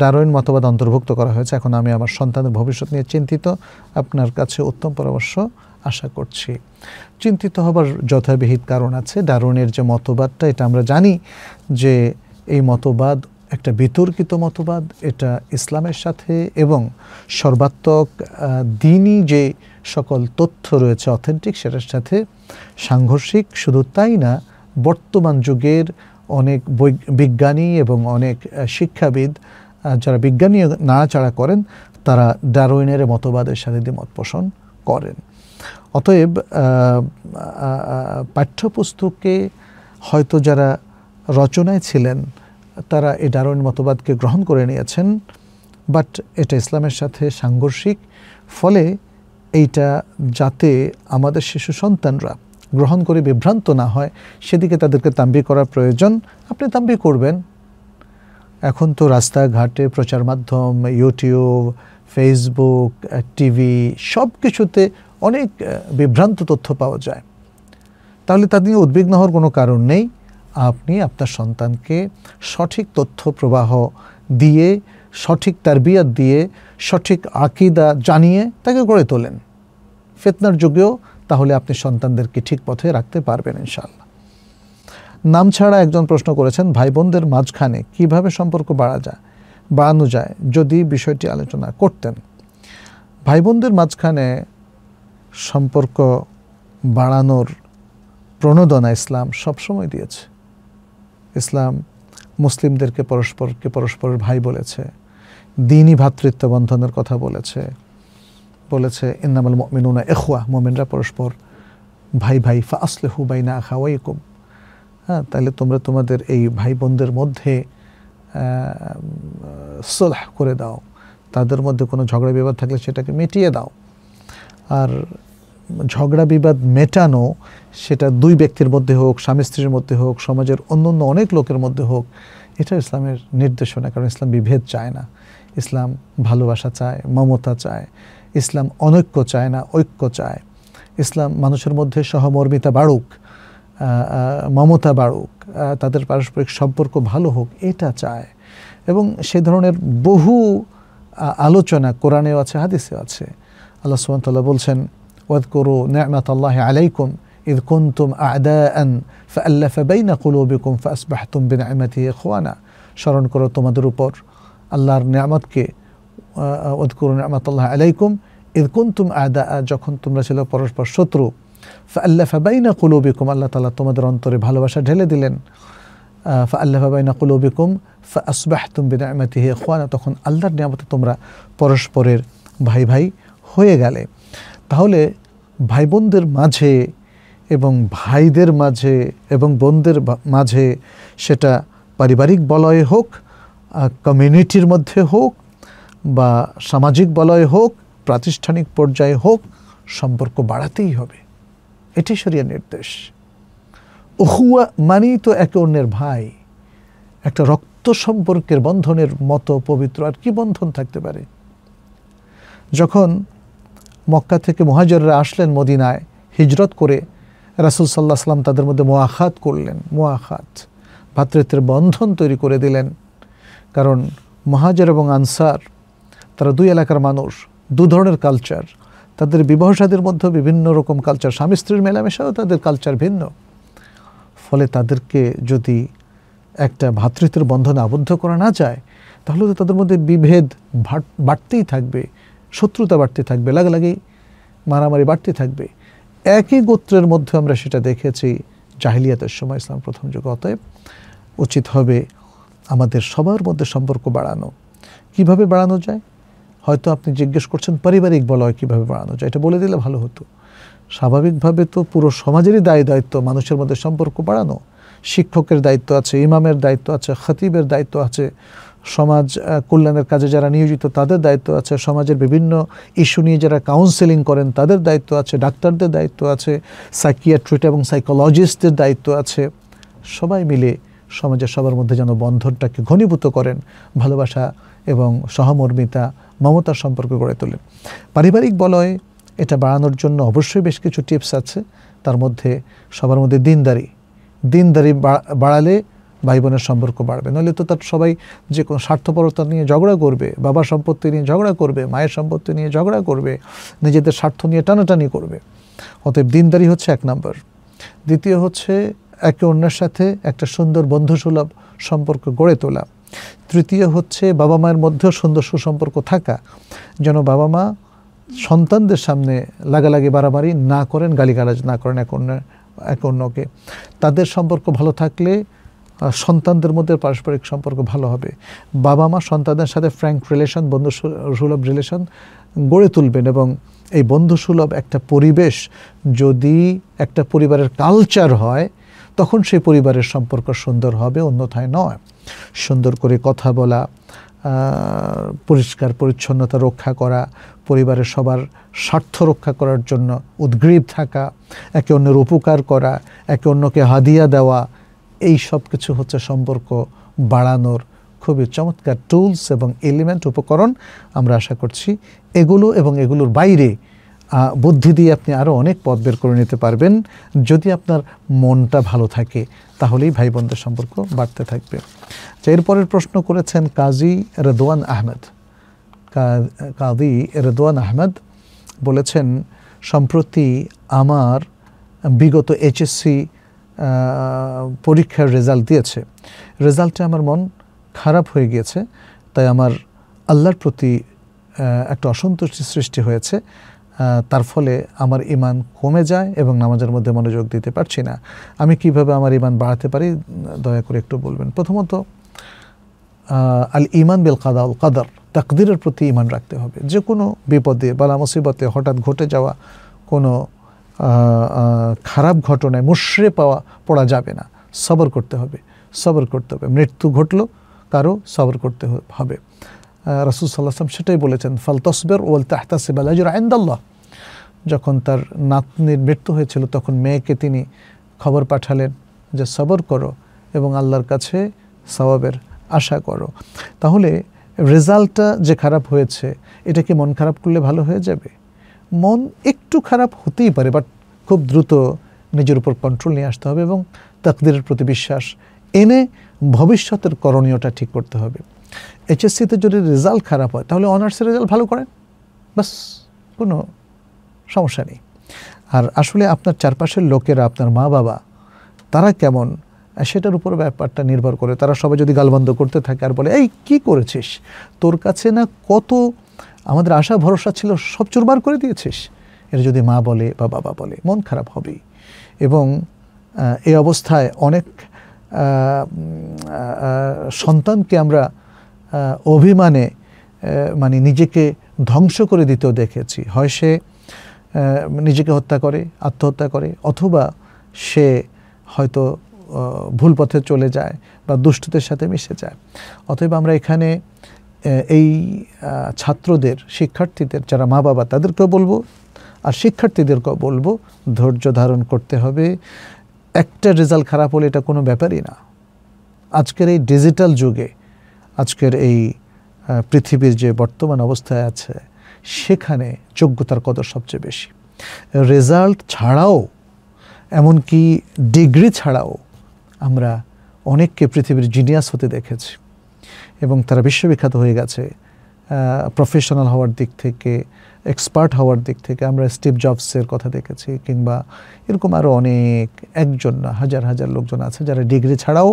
ডারোইন মতবাদ অন্তর্ভুক্ত করা হয়েছে এখন আমি আমার সন্তানের ভবিষ্যৎ নিয়ে চিন্তিত আপনার কাছে উত্তম পরামর্শ আশা করছি চিন্তিত হবার যথাবিহিত কারণ আছে ডারোনের যে মতবাদটা এটা আমরা জানি যে এই মতবাদ একটা বিতর্কিত মতবাদ এটা ইসলামের সাথে এবং সর্বাত্মক দিনই যে সকল তথ্য রয়েছে অথেন্টিক সেটার সাথে সাংঘর্ষিক শুধু তাই না বর্তমান যুগের অনেক বিজ্ঞানী এবং অনেক শিক্ষাবিদ যারা বিজ্ঞানী নাড়াচাড়া করেন তারা ডারোইনের মতবাদের সাথে মত পোষণ করেন অতএব পাঠ্যপুস্তকে হয়তো যারা রচনায় ছিলেন তারা এই ডারুইন মতবাদকে গ্রহণ করে নিয়েছেন বাট এটা ইসলামের সাথে সাংঘর্ষিক ফলে এইটা যাতে আমাদের শিশু সন্তানরা গ্রহণ করে বিভ্রান্ত না হয় সেদিকে তাদেরকে তাম্বি করার প্রয়োজন আপনি তাম্বি করবেন এখন তো রাস্তাঘাটে প্রচার মাধ্যম ইউটিউব ফেসবুক টিভি সব কিছুতে অনেক বিভ্রান্ত তথ্য পাওয়া যায় তাহলে তা নিয়ে উদ্বিগ্ন হওয়ার কোনো কারণ নেই আপনি আপনার সন্তানকে সঠিক তথ্য প্রবাহ দিয়ে সঠিক তারবিয়ত দিয়ে সঠিক আকিদা জানিয়ে তাকে গড়ে তোলেন ফেতনার যুগেও তাহলে আপনি সন্তানদেরকে ঠিক পথে রাখতে পারবেন ইনশাল্লাহ নাম ছাড়া একজন প্রশ্ন করেছেন ভাই বোনদের মাঝখানে কীভাবে সম্পর্ক বাড়া যায় বাড়ানো যায় যদি বিষয়টি আলোচনা করতেন ভাই বোনদের মাঝখানে সম্পর্ক বাড়ানোর প্রণোদনা ইসলাম সবসময় দিয়েছে ইসলাম মুসলিমদেরকে পরস্পরকে পরস্পরের ভাই বলেছে দিনই ভাতৃত্ব বন্ধনের কথা বলেছে বলেছে ইন্নামাল মিনুনা এখোয়া মোমেনরা পরস্পর ভাই ভাই ফা আসলে হু বাই না খাওয়াইকুম হ্যাঁ তাহলে তোমরা তোমাদের এই ভাই বোনদের মধ্যে সলাহ করে দাও তাদের মধ্যে কোনো ঝগড়া বিবাদ থাকলে সেটাকে মিটিয়ে দাও আর ঝগড়া বিবাদ মেটানো সেটা দুই ব্যক্তির মধ্যে হোক স্বামী স্ত্রীর মধ্যে হোক সমাজের অন্য অন্য অনেক লোকের মধ্যে হোক এটা ইসলামের নির্দেশনা কারণ ইসলাম বিভেদ চায় না ইসলাম ভালোবাসা চায় মমতা চায় ইসলাম অনৈক্য চায় না ঐক্য চায় ইসলাম মানুষের মধ্যে সহমর্মিতা বাড়ুক মমতা বাড়ুক তাদের পারস্পরিক সম্পর্ক ভালো হোক এটা চায় এবং সে ধরনের বহু আলোচনা কোরআনেও আছে হাদিসেও আছে আল্লাহ সুমতাল্লাহ বলছেন واذكروا نعمة الله عليكم إذ كنتم أعداء فألف بين قلوبكم فأصبحتم بنعمته إخوانا স্মরণ করো তোমাদের উপর আল্লাহর নিয়ামতকে ওদকুর নিয়ামত আল্লাহ আলাইকুম ইদ কুন্তুম আদা যখন তোমরা ছিল পরস্পর শত্রু আল্লাহ ফাবাইনা কুলুবিকুম আল্লাহ তালা তোমাদের অন্তরে ভালোবাসা ঢেলে দিলেন ফা আল্লাহ ফাবাইনা কুলুবিকুম ফা আসবাহ তুম বিনামতি হে খোয়ানা তখন আল্লাহর নিয়ামতে তোমরা পরস্পরের ভাই ভাই হয়ে গেলে তাহলে ভাই বোনদের মাঝে এবং ভাইদের মাঝে এবং বোনদের মাঝে সেটা পারিবারিক বলয়ে হোক কমিউনিটির মধ্যে হোক বা সামাজিক বলয়ে হোক প্রাতিষ্ঠানিক পর্যায়ে হোক সম্পর্ক বাড়াতেই হবে এটি সরিয়া নির্দেশ ওহুয়া মানেই তো একে অন্যের ভাই একটা রক্ত সম্পর্কের বন্ধনের মতো পবিত্র আর কি বন্ধন থাকতে পারে যখন মক্কা থেকে মহাজররা আসলেন মদিনায় হিজরত করে রাসুল সাল্লাহ সাল্লাম তাদের মধ্যে মোয়াখাত করলেন মোয়াখাত ভাতৃত্বের বন্ধন তৈরি করে দিলেন কারণ মহাজর এবং আনসার তারা দুই এলাকার মানুষ দু ধরনের কালচার তাদের বিবাহসাদের মধ্যে বিভিন্ন রকম কালচার স্বামী স্ত্রীর মেলামেশাও তাদের কালচার ভিন্ন ফলে তাদেরকে যদি একটা ভাতৃত্বের বন্ধনে আবদ্ধ করা না যায় তাহলে তো তাদের মধ্যে বিভেদ বাড়তেই থাকবে শত্রুতা বাড়তে থাকবে লাগালাগি মারামারি বাড়তে থাকবে একই গোত্রের মধ্যে আমরা সেটা দেখেছি জাহিলিয়াতের সময় ইসলাম প্রথম যুগ অতএব উচিত হবে আমাদের সবার মধ্যে সম্পর্ক বাড়ানো কিভাবে বাড়ানো যায় হয়তো আপনি জিজ্ঞেস করছেন পারিবারিক বলয় কিভাবে বাড়ানো যায় এটা বলে দিলে ভালো হতো স্বাভাবিকভাবে তো পুরো সমাজেরই দায় দায়িত্ব মানুষের মধ্যে সম্পর্ক বাড়ানো শিক্ষকের দায়িত্ব আছে ইমামের দায়িত্ব আছে খতিবের দায়িত্ব আছে সমাজ কল্যাণের কাজে যারা নিয়োজিত তাদের দায়িত্ব আছে সমাজের বিভিন্ন ইস্যু নিয়ে যারা কাউন্সেলিং করেন তাদের দায়িত্ব আছে ডাক্তারদের দায়িত্ব আছে সাইকিয়াট্রিট এবং সাইকোলজিস্টদের দায়িত্ব আছে সবাই মিলে সমাজের সবার মধ্যে যেন বন্ধনটাকে ঘনীভূত করেন ভালোবাসা এবং সহমর্মিতা মমতার সম্পর্ক গড়ে তোলেন পারিবারিক বলয় এটা বাড়ানোর জন্য অবশ্যই বেশ কিছু টিপস আছে তার মধ্যে সবার মধ্যে দিনদারি দিনদারি বাড়ালে ভাই বোনের সম্পর্ক বাড়বে নইলে তো তার সবাই যে কোনো স্বার্থপরতা নিয়ে ঝগড়া করবে বাবার সম্পত্তি নিয়ে ঝগড়া করবে মায়ের সম্পত্তি নিয়ে ঝগড়া করবে নিজেদের স্বার্থ নিয়ে টানাটানি করবে অতএব দিনদারি হচ্ছে এক নম্বর দ্বিতীয় হচ্ছে একে অন্যের সাথে একটা সুন্দর বন্ধুসুলভ সম্পর্ক গড়ে তোলা তৃতীয় হচ্ছে বাবা মায়ের মধ্যেও সুন্দর সুসম্পর্ক থাকা যেন বাবা মা সন্তানদের সামনে লাগালাগি বাড়াবাড়ি না করেন গালিগালাজ না করেন এক অন্য এক অন্যকে তাদের সম্পর্ক ভালো থাকলে সন্তানদের মধ্যে পারস্পরিক সম্পর্ক ভালো হবে বাবা মা সন্তানদের সাথে ফ্র্যাঙ্ক রিলেশন বন্ধু সুলভ রিলেশন গড়ে তুলবেন এবং এই বন্ধুসুলভ একটা পরিবেশ যদি একটা পরিবারের কালচার হয় তখন সেই পরিবারের সম্পর্ক সুন্দর হবে অন্যথায় নয় সুন্দর করে কথা বলা পরিষ্কার পরিচ্ছন্নতা রক্ষা করা পরিবারের সবার স্বার্থ রক্ষা করার জন্য উদ্গ্রীব থাকা একে অন্যের উপকার করা একে অন্যকে হাদিয়া দেওয়া এই সব কিছু হচ্ছে সম্পর্ক বাড়ানোর খুবই চমৎকার টুলস এবং এলিমেন্ট উপকরণ আমরা আশা করছি এগুলো এবং এগুলোর বাইরে বুদ্ধি দিয়ে আপনি আরও অনেক পথ বের করে নিতে পারবেন যদি আপনার মনটা ভালো থাকে তাহলেই ভাই বোনদের সম্পর্ক বাড়তে থাকবে আচ্ছা, এরপরের প্রশ্ন করেছেন কাজী রেদোয়ান আহমেদ কাজী রেদোয়ান আহমেদ বলেছেন সম্প্রতি আমার বিগত এইচএসসি পরীক্ষার রেজাল্ট দিয়েছে রেজাল্টে আমার মন খারাপ হয়ে গিয়েছে তাই আমার আল্লাহর প্রতি একটা অসন্তুষ্টি সৃষ্টি হয়েছে তার ফলে আমার ইমান কমে যায় এবং নামাজের মধ্যে মনোযোগ দিতে পারছি না আমি কিভাবে আমার ইমান বাড়াতে পারি দয়া করে একটু বলবেন প্রথমত আল ইমান বেল কাদা উল কাদার তাকদিরের প্রতি ইমান রাখতে হবে যে কোনো বিপদে বালা মুসিবতে হঠাৎ ঘটে যাওয়া কোনো খারাপ ঘটনায় মুশরে পাওয়া পড়া যাবে না সবর করতে হবে সবর করতে হবে মৃত্যু ঘটলো কারো সবর করতে হবে রাসুল সাল্লাহাম সেটাই বলেছেন ফাল তসবের ওয়াল তাহতা সেবালাজুর আইন্দাল্লাহ যখন তার নাতনির মৃত্যু হয়েছিল তখন মেয়েকে তিনি খবর পাঠালেন যে সবর করো এবং আল্লাহর কাছে সবাবের আশা করো তাহলে রেজাল্টটা যে খারাপ হয়েছে এটা কি মন খারাপ করলে ভালো হয়ে যাবে মন একটু খারাপ হতেই পারে বাট খুব দ্রুত নিজের উপর কন্ট্রোল নিয়ে আসতে হবে এবং তাকদিরের প্রতি বিশ্বাস এনে ভবিষ্যতের করণীয়টা ঠিক করতে হবে এইচএসসিতে যদি রেজাল্ট খারাপ হয় তাহলে অনার্সের রেজাল্ট ভালো করেন বাস কোনো সমস্যা নেই আর আসলে আপনার চারপাশের লোকেরা আপনার মা বাবা তারা কেমন সেটার উপর ব্যাপারটা নির্ভর করে তারা সবাই যদি গালবন্ধ করতে থাকে আর বলে এই কি করেছিস তোর কাছে না কত আমাদের আশা ভরসা ছিল সব চুরবার করে দিয়েছিস এটা যদি মা বলে বা বাবা বলে মন খারাপ হবেই এবং এই অবস্থায় অনেক সন্তানকে আমরা অভিমানে মানে নিজেকে ধ্বংস করে দিতেও দেখেছি হয় সে নিজেকে হত্যা করে আত্মহত্যা করে অথবা সে হয়তো ভুল পথে চলে যায় বা দুষ্টদের সাথে মিশে যায় অতএব আমরা এখানে এই ছাত্রদের শিক্ষার্থীদের যারা মা বাবা তাদেরকেও বলবো আর শিক্ষার্থীদেরকেও বলবো ধৈর্য ধারণ করতে হবে একটা রেজাল্ট খারাপ হলে এটা কোনো ব্যাপারই না আজকের এই ডিজিটাল যুগে আজকের এই পৃথিবীর যে বর্তমান অবস্থায় আছে সেখানে যোগ্যতার কদর সবচেয়ে বেশি রেজাল্ট ছাড়াও এমনকি ডিগ্রি ছাড়াও আমরা অনেককে পৃথিবীর জিনিয়াস হতে দেখেছি এবং তারা বিশ্ববিখ্যাত হয়ে গেছে প্রফেশনাল হওয়ার দিক থেকে এক্সপার্ট হওয়ার দিক থেকে আমরা স্টিভ জবসের কথা দেখেছি কিংবা এরকম আরও অনেক একজন না হাজার হাজার লোকজন আছে যারা ডিগ্রি ছাড়াও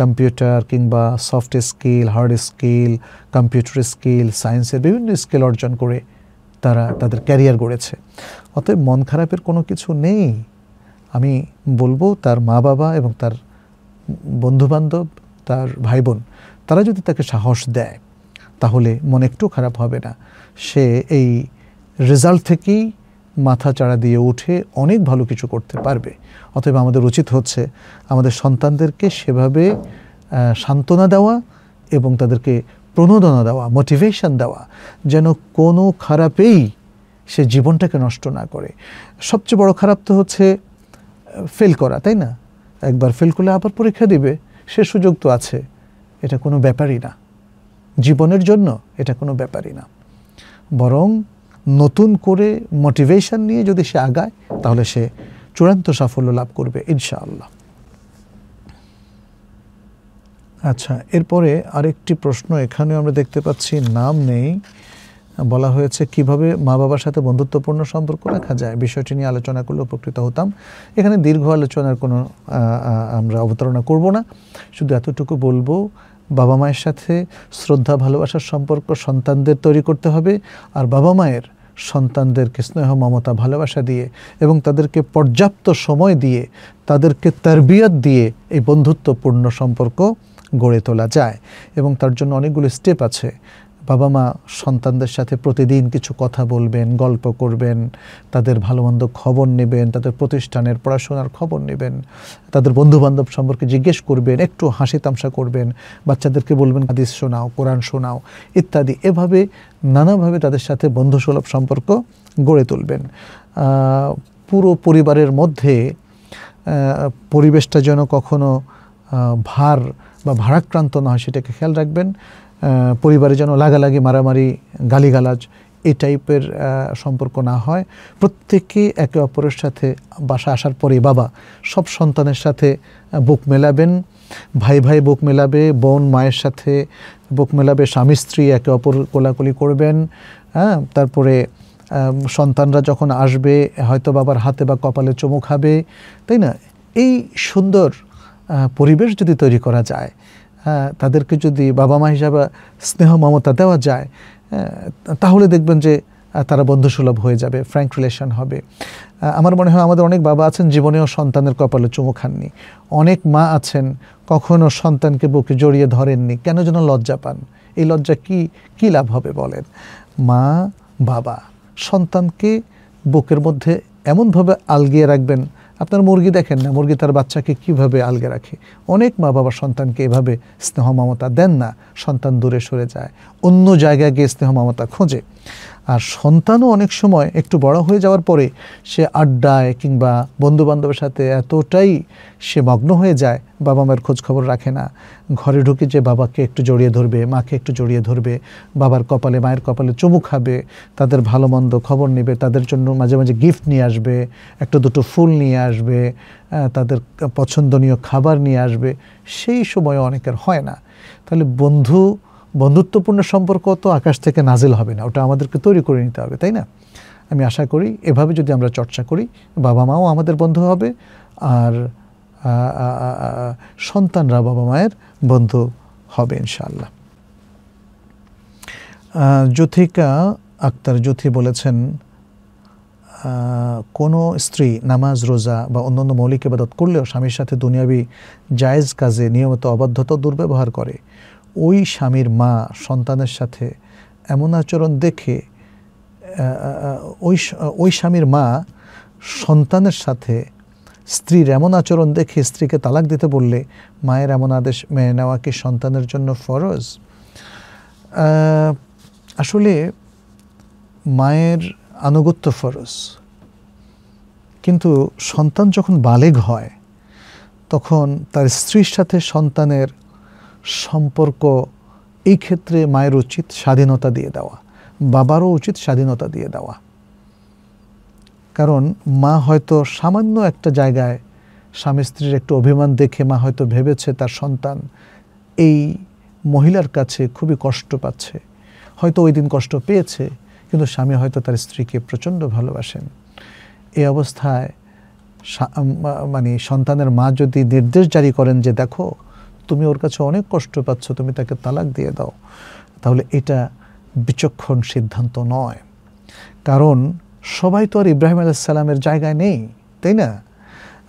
কম্পিউটার কিংবা soft skill hard skill computer skill সায়েন্সের বিভিন্ন স্কিল অর্জন করে তারা তাদের ক্যারিয়ার গড়েছে অতএব মন খারাপের কোনো কিছু নেই আমি বলবো তার মা বাবা এবং তার বন্ধুবান্ধব তার ভাই বোন তারা যদি তাকে সাহস দেয় তাহলে মন একটু খারাপ হবে না সে এই রেজাল্ট থেকেই মাথা চাড়া দিয়ে উঠে অনেক ভালো কিছু করতে পারবে অতএব আমাদের উচিত হচ্ছে আমাদের সন্তানদেরকে সেভাবে সান্ত্বনা দেওয়া এবং তাদেরকে প্রণোদনা দেওয়া মোটিভেশন দেওয়া যেন কোনো খারাপেই সে জীবনটাকে নষ্ট না করে সবচেয়ে বড় খারাপ তো হচ্ছে ফেল করা তাই না একবার ফেল করলে আবার পরীক্ষা দিবে সে সুযোগ তো আছে এটা কোনো ব্যাপারই না জীবনের জন্য এটা কোনো ব্যাপারই না বরং নতুন করে মোটিভেশন নিয়ে যদি সে আগায় তাহলে সে চূড়ান্ত সাফল্য লাভ করবে ইনশাআল্লাহ আচ্ছা এরপরে আরেকটি প্রশ্ন এখানেও আমরা দেখতে পাচ্ছি নাম নেই বলা হয়েছে কিভাবে মা বাবার সাথে বন্ধুত্বপূর্ণ সম্পর্ক রাখা যায় বিষয়টি নিয়ে আলোচনা করলে উপকৃত হতাম এখানে দীর্ঘ আলোচনার কোনো আমরা অবতারণা করব না শুধু এতটুকু বলবো বাবা মায়ের সাথে শ্রদ্ধা ভালোবাসার সম্পর্ক সন্তানদের তৈরি করতে হবে আর বাবা মায়ের সন্তানদেরকে স্নেহ মমতা ভালোবাসা দিয়ে এবং তাদেরকে পর্যাপ্ত সময় দিয়ে তাদেরকে তারবিয়ত দিয়ে এই বন্ধুত্বপূর্ণ সম্পর্ক গড়ে তোলা যায় এবং তার জন্য অনেকগুলো স্টেপ আছে বাবা মা সন্তানদের সাথে প্রতিদিন কিছু কথা বলবেন গল্প করবেন তাদের ভালো মন্দ খবর নেবেন তাদের প্রতিষ্ঠানের পড়াশোনার খবর নেবেন তাদের বন্ধুবান্ধব সম্পর্কে জিজ্ঞেস করবেন একটু হাসি তামসা করবেন বাচ্চাদেরকে বলবেন হাদিস শোনাও কোরআন শোনাও ইত্যাদি এভাবে নানাভাবে তাদের সাথে বন্ধুসুলভ সম্পর্ক গড়ে তুলবেন পুরো পরিবারের মধ্যে পরিবেশটা যেন কখনো ভার বা ভারাক্রান্ত না হয় সেটাকে খেয়াল রাখবেন পরিবারে যেন লাগালাগি মারামারি গালিগালাজ এই টাইপের সম্পর্ক না হয় প্রত্যেকেই একে অপরের সাথে বাসা আসার পরে বাবা সব সন্তানের সাথে বুক মেলাবেন ভাই ভাই বুক মেলাবে বোন মায়ের সাথে বুক মেলাবে স্বামী স্ত্রী একে অপর কোলাকুলি করবেন হ্যাঁ তারপরে সন্তানরা যখন আসবে হয়তো বাবার হাতে বা কপালে চুমু খাবে তাই না এই সুন্দর পরিবেশ যদি তৈরি করা যায় হ্যাঁ, তাদেরকে যদি বাবা মা হিসাবে স্নেহ মমতা দেওয়া যায় হ্যাঁ, তাহলে দেখবেন যে তারা বন্ধুসুলভ হয়ে যাবে ফ্র্যাঙ্ক রিলেশন হবে আমার মনে হয় আমাদের অনেক বাবা আছেন জীবনেও সন্তানের কপালে চুমু খাননি অনেক মা আছেন কখনও সন্তানকে বুকে জড়িয়ে ধরেননি কেন যেন লজ্জা পান এই লজ্জা কি কি লাভ হবে বলেন মা বাবা সন্তানকে বুকের মধ্যে এমনভাবে আলগিয়ে রাখবেন আপনার মুরগি দেখেন না মুরগি তার বাচ্চাকে কিভাবে আলগে রাখে অনেক মা বাবা সন্তানকে এভাবে স্নেহ মমতা দেন না সন্তান দূরে সরে যায় অন্য জায়গায় গিয়ে স্নেহ মমতা খোঁজে আর সন্তানও অনেক সময় একটু বড় হয়ে যাওয়ার পরে সে আড্ডায় কিংবা বন্ধুবান্ধবের সাথে এতটাই সে মগ্ন হয়ে যায় বাবা মায়ের খোঁজ খবর রাখে না ঘরে ঢুকে যে বাবাকে একটু জড়িয়ে ধরবে মাকে একটু জড়িয়ে ধরবে বাবার কপালে মায়ের কপালে চুমু খাবে তাদের ভালো মন্দ খবর নেবে তাদের জন্য মাঝে মাঝে গিফট নিয়ে আসবে একটা দুটো ফুল নিয়ে আসবে তাদের পছন্দনীয় খাবার নিয়ে আসবে সেই সময় অনেকের হয় না তাহলে বন্ধু বন্ধুত্বপূর্ণ সম্পর্ক তো আকাশ থেকে নাজিল হবে না ওটা আমাদেরকে তৈরি করে নিতে হবে তাই না আমি আশা করি এভাবে যদি আমরা চর্চা করি বাবা মাও আমাদের বন্ধু হবে আর সন্তানরা বাবা মায়ের বন্ধু হবে ইনশাআল্লাহ জ্যোথিকা আক্তার জ্যোথি বলেছেন কোনো স্ত্রী নামাজ রোজা বা অন্যান্য মৌলিক ইবাদত করলেও স্বামীর সাথে দুনিয়াবি জায়েজ কাজে নিয়মিত অবাধ্যতা দুর্ব্যবহার করে ওই স্বামীর মা সন্তানের সাথে এমন আচরণ দেখে ওই ওই স্বামীর মা সন্তানের সাথে স্ত্রীর এমন আচরণ দেখে স্ত্রীকে তালাক দিতে বললে মায়ের এমন আদেশ মেনে নেওয়া কি সন্তানের জন্য ফরজ আসলে মায়ের আনুগত্য ফরজ কিন্তু সন্তান যখন বালেগ হয় তখন তার স্ত্রীর সাথে সন্তানের সম্পর্ক এই ক্ষেত্রে মায়ের উচিত স্বাধীনতা দিয়ে দেওয়া বাবারও উচিত স্বাধীনতা দিয়ে দেওয়া কারণ মা হয়তো সামান্য একটা জায়গায় স্বামী স্ত্রীর একটু অভিমান দেখে মা হয়তো ভেবেছে তার সন্তান এই মহিলার কাছে খুবই কষ্ট পাচ্ছে হয়তো ওই দিন কষ্ট পেয়েছে কিন্তু স্বামী হয়তো তার স্ত্রীকে প্রচণ্ড ভালোবাসেন এই অবস্থায় মানে সন্তানের মা যদি নির্দেশ জারি করেন যে দেখো তুমি ওর কাছে অনেক কষ্ট পাচ্ছ তুমি তাকে তালাক দিয়ে দাও তাহলে এটা বিচক্ষণ সিদ্ধান্ত নয় কারণ সবাই তো আর ইব্রাহিম আলাইসাল্লামের জায়গায় নেই তাই না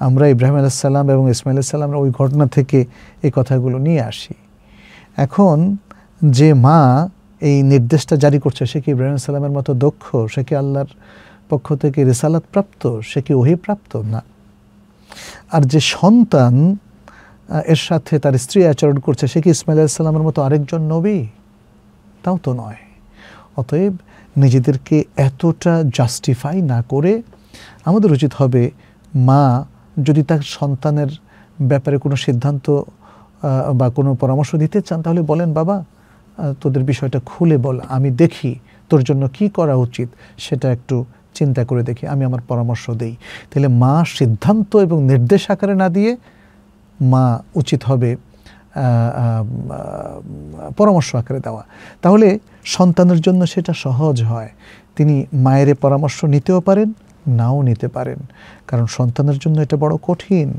আমরা ইব্রাহিম আলাহিসাল্লাম এবং ইসমাইল সাল্লামের ওই ঘটনা থেকে এই কথাগুলো নিয়ে আসি এখন যে মা এই নির্দেশটা জারি করছে সে কি ইব্রাহিম সাল্লামের মতো দক্ষ সে কি আল্লাহর পক্ষ থেকে রেসালাত প্রাপ্ত সে কি ওহি প্রাপ্ত না আর যে সন্তান এর সাথে তার স্ত্রী আচরণ করছে সে কি ইসমাইল আলাইসাল্লামের মতো আরেকজন নবী তাও তো নয় অতএব নিজেদেরকে এতটা জাস্টিফাই না করে আমাদের উচিত হবে মা যদি তার সন্তানের ব্যাপারে কোনো সিদ্ধান্ত বা কোনো পরামর্শ দিতে চান তাহলে বলেন বাবা তোদের বিষয়টা খুলে বল আমি দেখি তোর জন্য কি করা উচিত সেটা একটু চিন্তা করে দেখি আমি আমার পরামর্শ দেই তাহলে মা সিদ্ধান্ত এবং নির্দেশ আকারে না দিয়ে মা উচিত হবে পরামর্শ আকারে দেওয়া তাহলে সন্তানের জন্য সেটা সহজ হয় তিনি মায়ের পরামর্শ নিতেও পারেন নাও নিতে পারেন কারণ সন্তানের জন্য এটা বড় কঠিন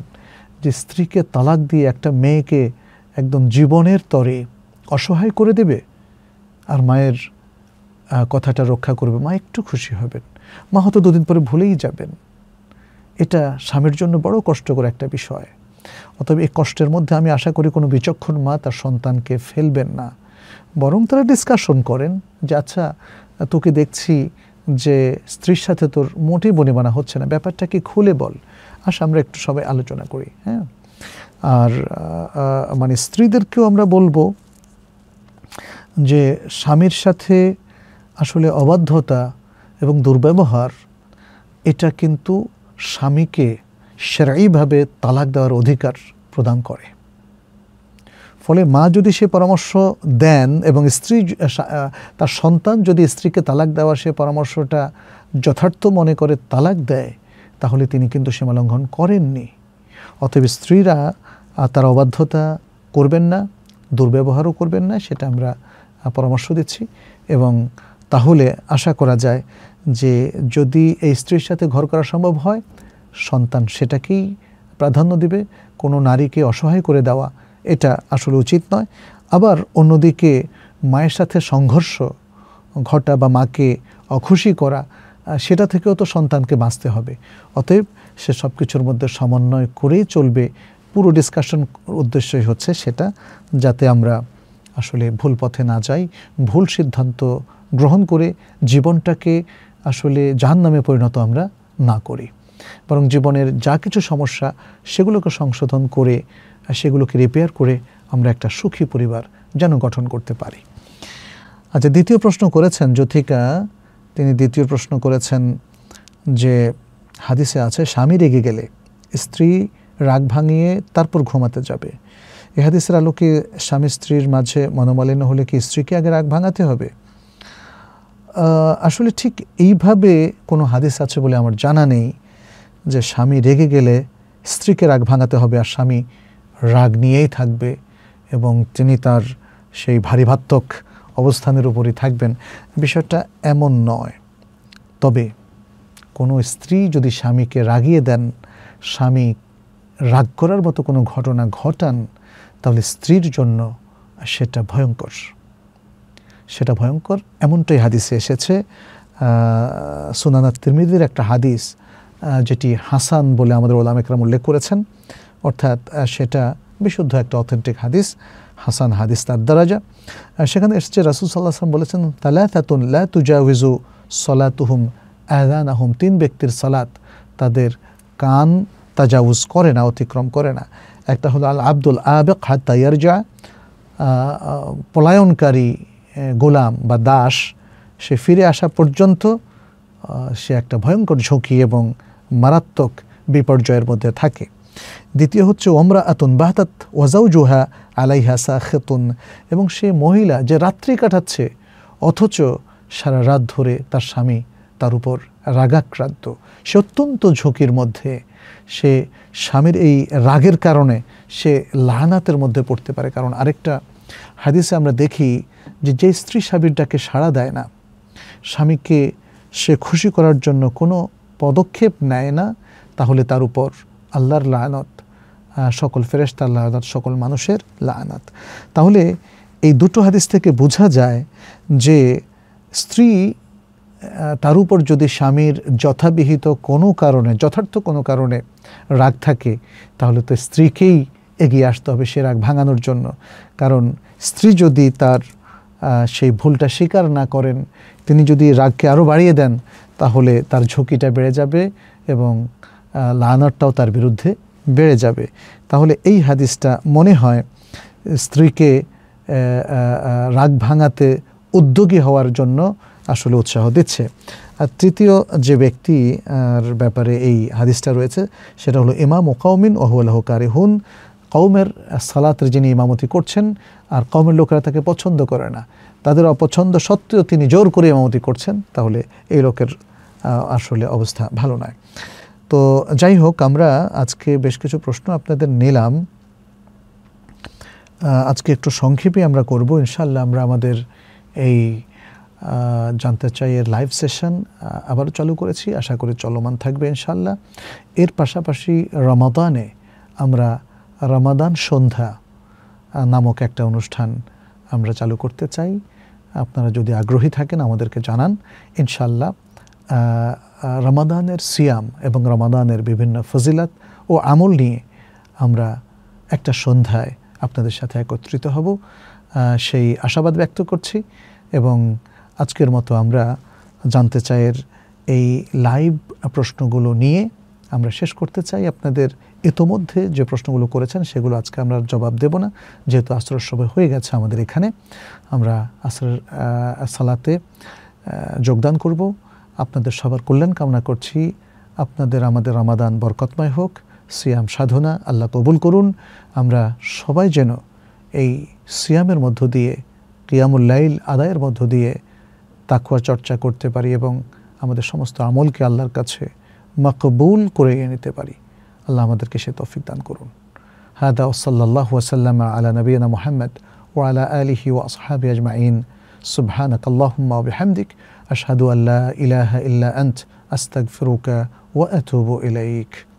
যে স্ত্রীকে তালাক দিয়ে একটা মেয়েকে একদম জীবনের তরে অসহায় করে দেবে আর মায়ের কথাটা রক্ষা করবে মা একটু খুশি হবেন মা হয়তো দুদিন পরে ভুলেই যাবেন এটা স্বামীর জন্য বড় কষ্টকর একটা বিষয় অতএব এই কষ্টের মধ্যে আমি আশা করি কোনো বিচক্ষণ মা তার সন্তানকে ফেলবেন না বরং তারা ডিসকাশন করেন যে আচ্ছা তোকে দেখছি যে স্ত্রীর সাথে তোর মোটেই বনিমানা হচ্ছে না ব্যাপারটা কি খুলে বল আস আমরা একটু সবাই আলোচনা করি হ্যাঁ আর মানে স্ত্রীদেরকেও আমরা বলবো যে স্বামীর সাথে আসলে অবাধ্যতা এবং দুর্ব্যবহার এটা কিন্তু স্বামীকে সেরাইভাবে তালাক দেওয়ার অধিকার প্রদান করে ফলে মা যদি সে পরামর্শ দেন এবং স্ত্রী তার সন্তান যদি স্ত্রীকে তালাক দেওয়া সে পরামর্শটা যথার্থ মনে করে তালাক দেয় তাহলে তিনি কিন্তু সীমা লঙ্ঘন করেননি অতএব স্ত্রীরা তার অবাধ্যতা করবেন না দুর্ব্যবহারও করবেন না সেটা আমরা পরামর্শ দিচ্ছি এবং তাহলে আশা করা যায় যে যদি এই স্ত্রীর সাথে ঘর করা সম্ভব হয় সন্তান সেটাকেই প্রাধান্য দিবে কোনো নারীকে অসহায় করে দেওয়া এটা আসলে উচিত নয় আবার অন্যদিকে মায়ের সাথে সংঘর্ষ ঘটা বা মাকে অখুশি করা সেটা থেকেও তো সন্তানকে বাঁচতে হবে অতএব সে সব কিছুর মধ্যে সমন্বয় করেই চলবে পুরো ডিসকাশন উদ্দেশ্যই হচ্ছে সেটা যাতে আমরা আসলে ভুল পথে না যাই ভুল সিদ্ধান্ত গ্রহণ করে জীবনটাকে আসলে জাহান নামে পরিণত আমরা না করি বরং জীবনের যা কিছু সমস্যা সেগুলোকে সংশোধন করে সেগুলোকে রিপেয়ার করে আমরা একটা সুখী পরিবার যেন গঠন করতে পারি আচ্ছা দ্বিতীয় প্রশ্ন করেছেন জ্যোথিকা তিনি দ্বিতীয় প্রশ্ন করেছেন যে হাদিসে আছে স্বামী রেগে গেলে স্ত্রী রাগ ভাঙিয়ে তারপর ঘুমাতে যাবে এ হাদিসের আলোকে স্বামী স্ত্রীর মাঝে মনোমালিন্য হলে কি স্ত্রীকে আগে রাগ ভাঙাতে হবে আসলে ঠিক এইভাবে কোনো হাদিস আছে বলে আমার জানা নেই যে স্বামী রেগে গেলে স্ত্রীকে রাগ ভাঙাতে হবে আর স্বামী রাগ নিয়েই থাকবে এবং তিনি তার সেই ভারিভাত্মক অবস্থানের উপরই থাকবেন বিষয়টা এমন নয় তবে কোনো স্ত্রী যদি স্বামীকে রাগিয়ে দেন স্বামী রাগ করার মতো কোনো ঘটনা ঘটান তাহলে স্ত্রীর জন্য সেটা ভয়ঙ্কর সেটা ভয়ঙ্কর এমনটাই হাদিসে এসেছে সুনানা তিরমিদির একটা হাদিস যেটি হাসান বলে আমাদের ওলাম একরাম উল্লেখ করেছেন অর্থাৎ সেটা বিশুদ্ধ একটা অথেন্টিক হাদিস হাসান হাদিস তার দারাজা সেখানে এসছে রাসুল সাল্লাহ আসলাম বলেছেন তাতুন লা তুজাউজু সলাতুহুম আহান আহম তিন ব্যক্তির সালাত তাদের কান তাজাউজ করে না অতিক্রম করে না একটা হলো আল আব্দুল আবেক হাত্তাইয়ারজা পলায়নকারী গোলাম বা দাস সে ফিরে আসা পর্যন্ত সে একটা ভয়ঙ্কর ঝুঁকি এবং মারাত্মক বিপর্যয়ের মধ্যে থাকে দ্বিতীয় হচ্ছে ওমরা আতুন জোহা আলাই হাসা খেতুন এবং সে মহিলা যে রাত্রি কাটাচ্ছে অথচ সারা রাত ধরে তার স্বামী তার উপর রাগাক্রান্ত সে অত্যন্ত ঝুঁকির মধ্যে সে স্বামীর এই রাগের কারণে সে লাহানাতের মধ্যে পড়তে পারে কারণ আরেকটা হাদিসে আমরা দেখি যে যে স্ত্রী স্বামীরটাকে সাড়া দেয় না স্বামীকে সে খুশি করার জন্য কোনো পদক্ষেপ নেয় না তাহলে তার উপর আল্লাহর লায়নত সকল ফেরেস্তার লায়নত সকল মানুষের লায়নত তাহলে এই দুটো হাদিস থেকে বোঝা যায় যে স্ত্রী তার উপর যদি স্বামীর যথাবিহিত কোনো কারণে যথার্থ কোনো কারণে রাগ থাকে তাহলে তো স্ত্রীকেই এগিয়ে আসতে হবে সে রাগ ভাঙানোর জন্য কারণ স্ত্রী যদি তার সেই ভুলটা স্বীকার না করেন তিনি যদি রাগকে আরও বাড়িয়ে দেন তাহলে তার ঝুঁকিটা বেড়ে যাবে এবং লানারটাও তার বিরুদ্ধে বেড়ে যাবে তাহলে এই হাদিসটা মনে হয় স্ত্রীকে রাগ ভাঙাতে উদ্যোগী হওয়ার জন্য আসলে উৎসাহ দিচ্ছে আর তৃতীয় যে ব্যক্তি আর ব্যাপারে এই হাদিসটা রয়েছে সেটা হলো ইমাম ওকাউমিন ওহুয়াল্লাহ হুন কৌমের সালাতের যিনি ইমামতি করছেন আর কৌমের লোকেরা তাকে পছন্দ করে না তাদের অপছন্দ সত্ত্বেও তিনি জোর করে ইমামতি করছেন তাহলে এই লোকের আসলে অবস্থা ভালো নয় তো যাই হোক আমরা আজকে বেশ কিছু প্রশ্ন আপনাদের নিলাম আজকে একটু সংক্ষেপে আমরা করব ইনশাল্লাহ আমরা আমাদের এই জানতে চাই এর লাইভ সেশন আবারও চালু করেছি আশা করি চলমান থাকবে ইনশাল্লাহ এর পাশাপাশি রমাদানে আমরা রমাদান সন্ধ্যা নামক একটা অনুষ্ঠান আমরা চালু করতে চাই আপনারা যদি আগ্রহী থাকেন আমাদেরকে জানান ইনশাল্লাহ রমাদানের সিয়াম এবং রমাদানের বিভিন্ন ফজিলাত ও আমল নিয়ে আমরা একটা সন্ধ্যায় আপনাদের সাথে একত্রিত হব সেই আশাবাদ ব্যক্ত করছি এবং আজকের মতো আমরা জানতে চাইয়ের এই লাইভ প্রশ্নগুলো নিয়ে আমরা শেষ করতে চাই আপনাদের ইতোমধ্যে যে প্রশ্নগুলো করেছেন সেগুলো আজকে আমরা জবাব দেব না যেহেতু আশ্রয়ের সময় হয়ে গেছে আমাদের এখানে আমরা আশ্রয়ের সালাতে যোগদান করব আপনাদের সবার কল্যাণ কামনা করছি আপনাদের আমাদের রামাদান বরকতময় হোক সিয়াম সাধনা আল্লাহ কবুল করুন আমরা সবাই যেন এই সিয়ামের মধ্য দিয়ে কিয়ামুল্লাইল আদায়ের মধ্য দিয়ে তাকুয়া চর্চা করতে পারি এবং আমাদের সমস্ত আমলকে আল্লাহর কাছে মাকবুল করে নিতে পারি আল্লাহ আমাদেরকে সে তৌফিক দান করুন হাদা ওসল্লাহ ওসাল্লাম আলা নবীনা মোহাম্মদ ও আলা আলিহি ও আসহাবি আজমাইন সুবহানাক আল্লাহুম্মা বিহামদিক আশহাদু আল্লা ইলাহা ইল্লা আনত আস্তাগফিরুকা ওয়া আতুবু ইলাইক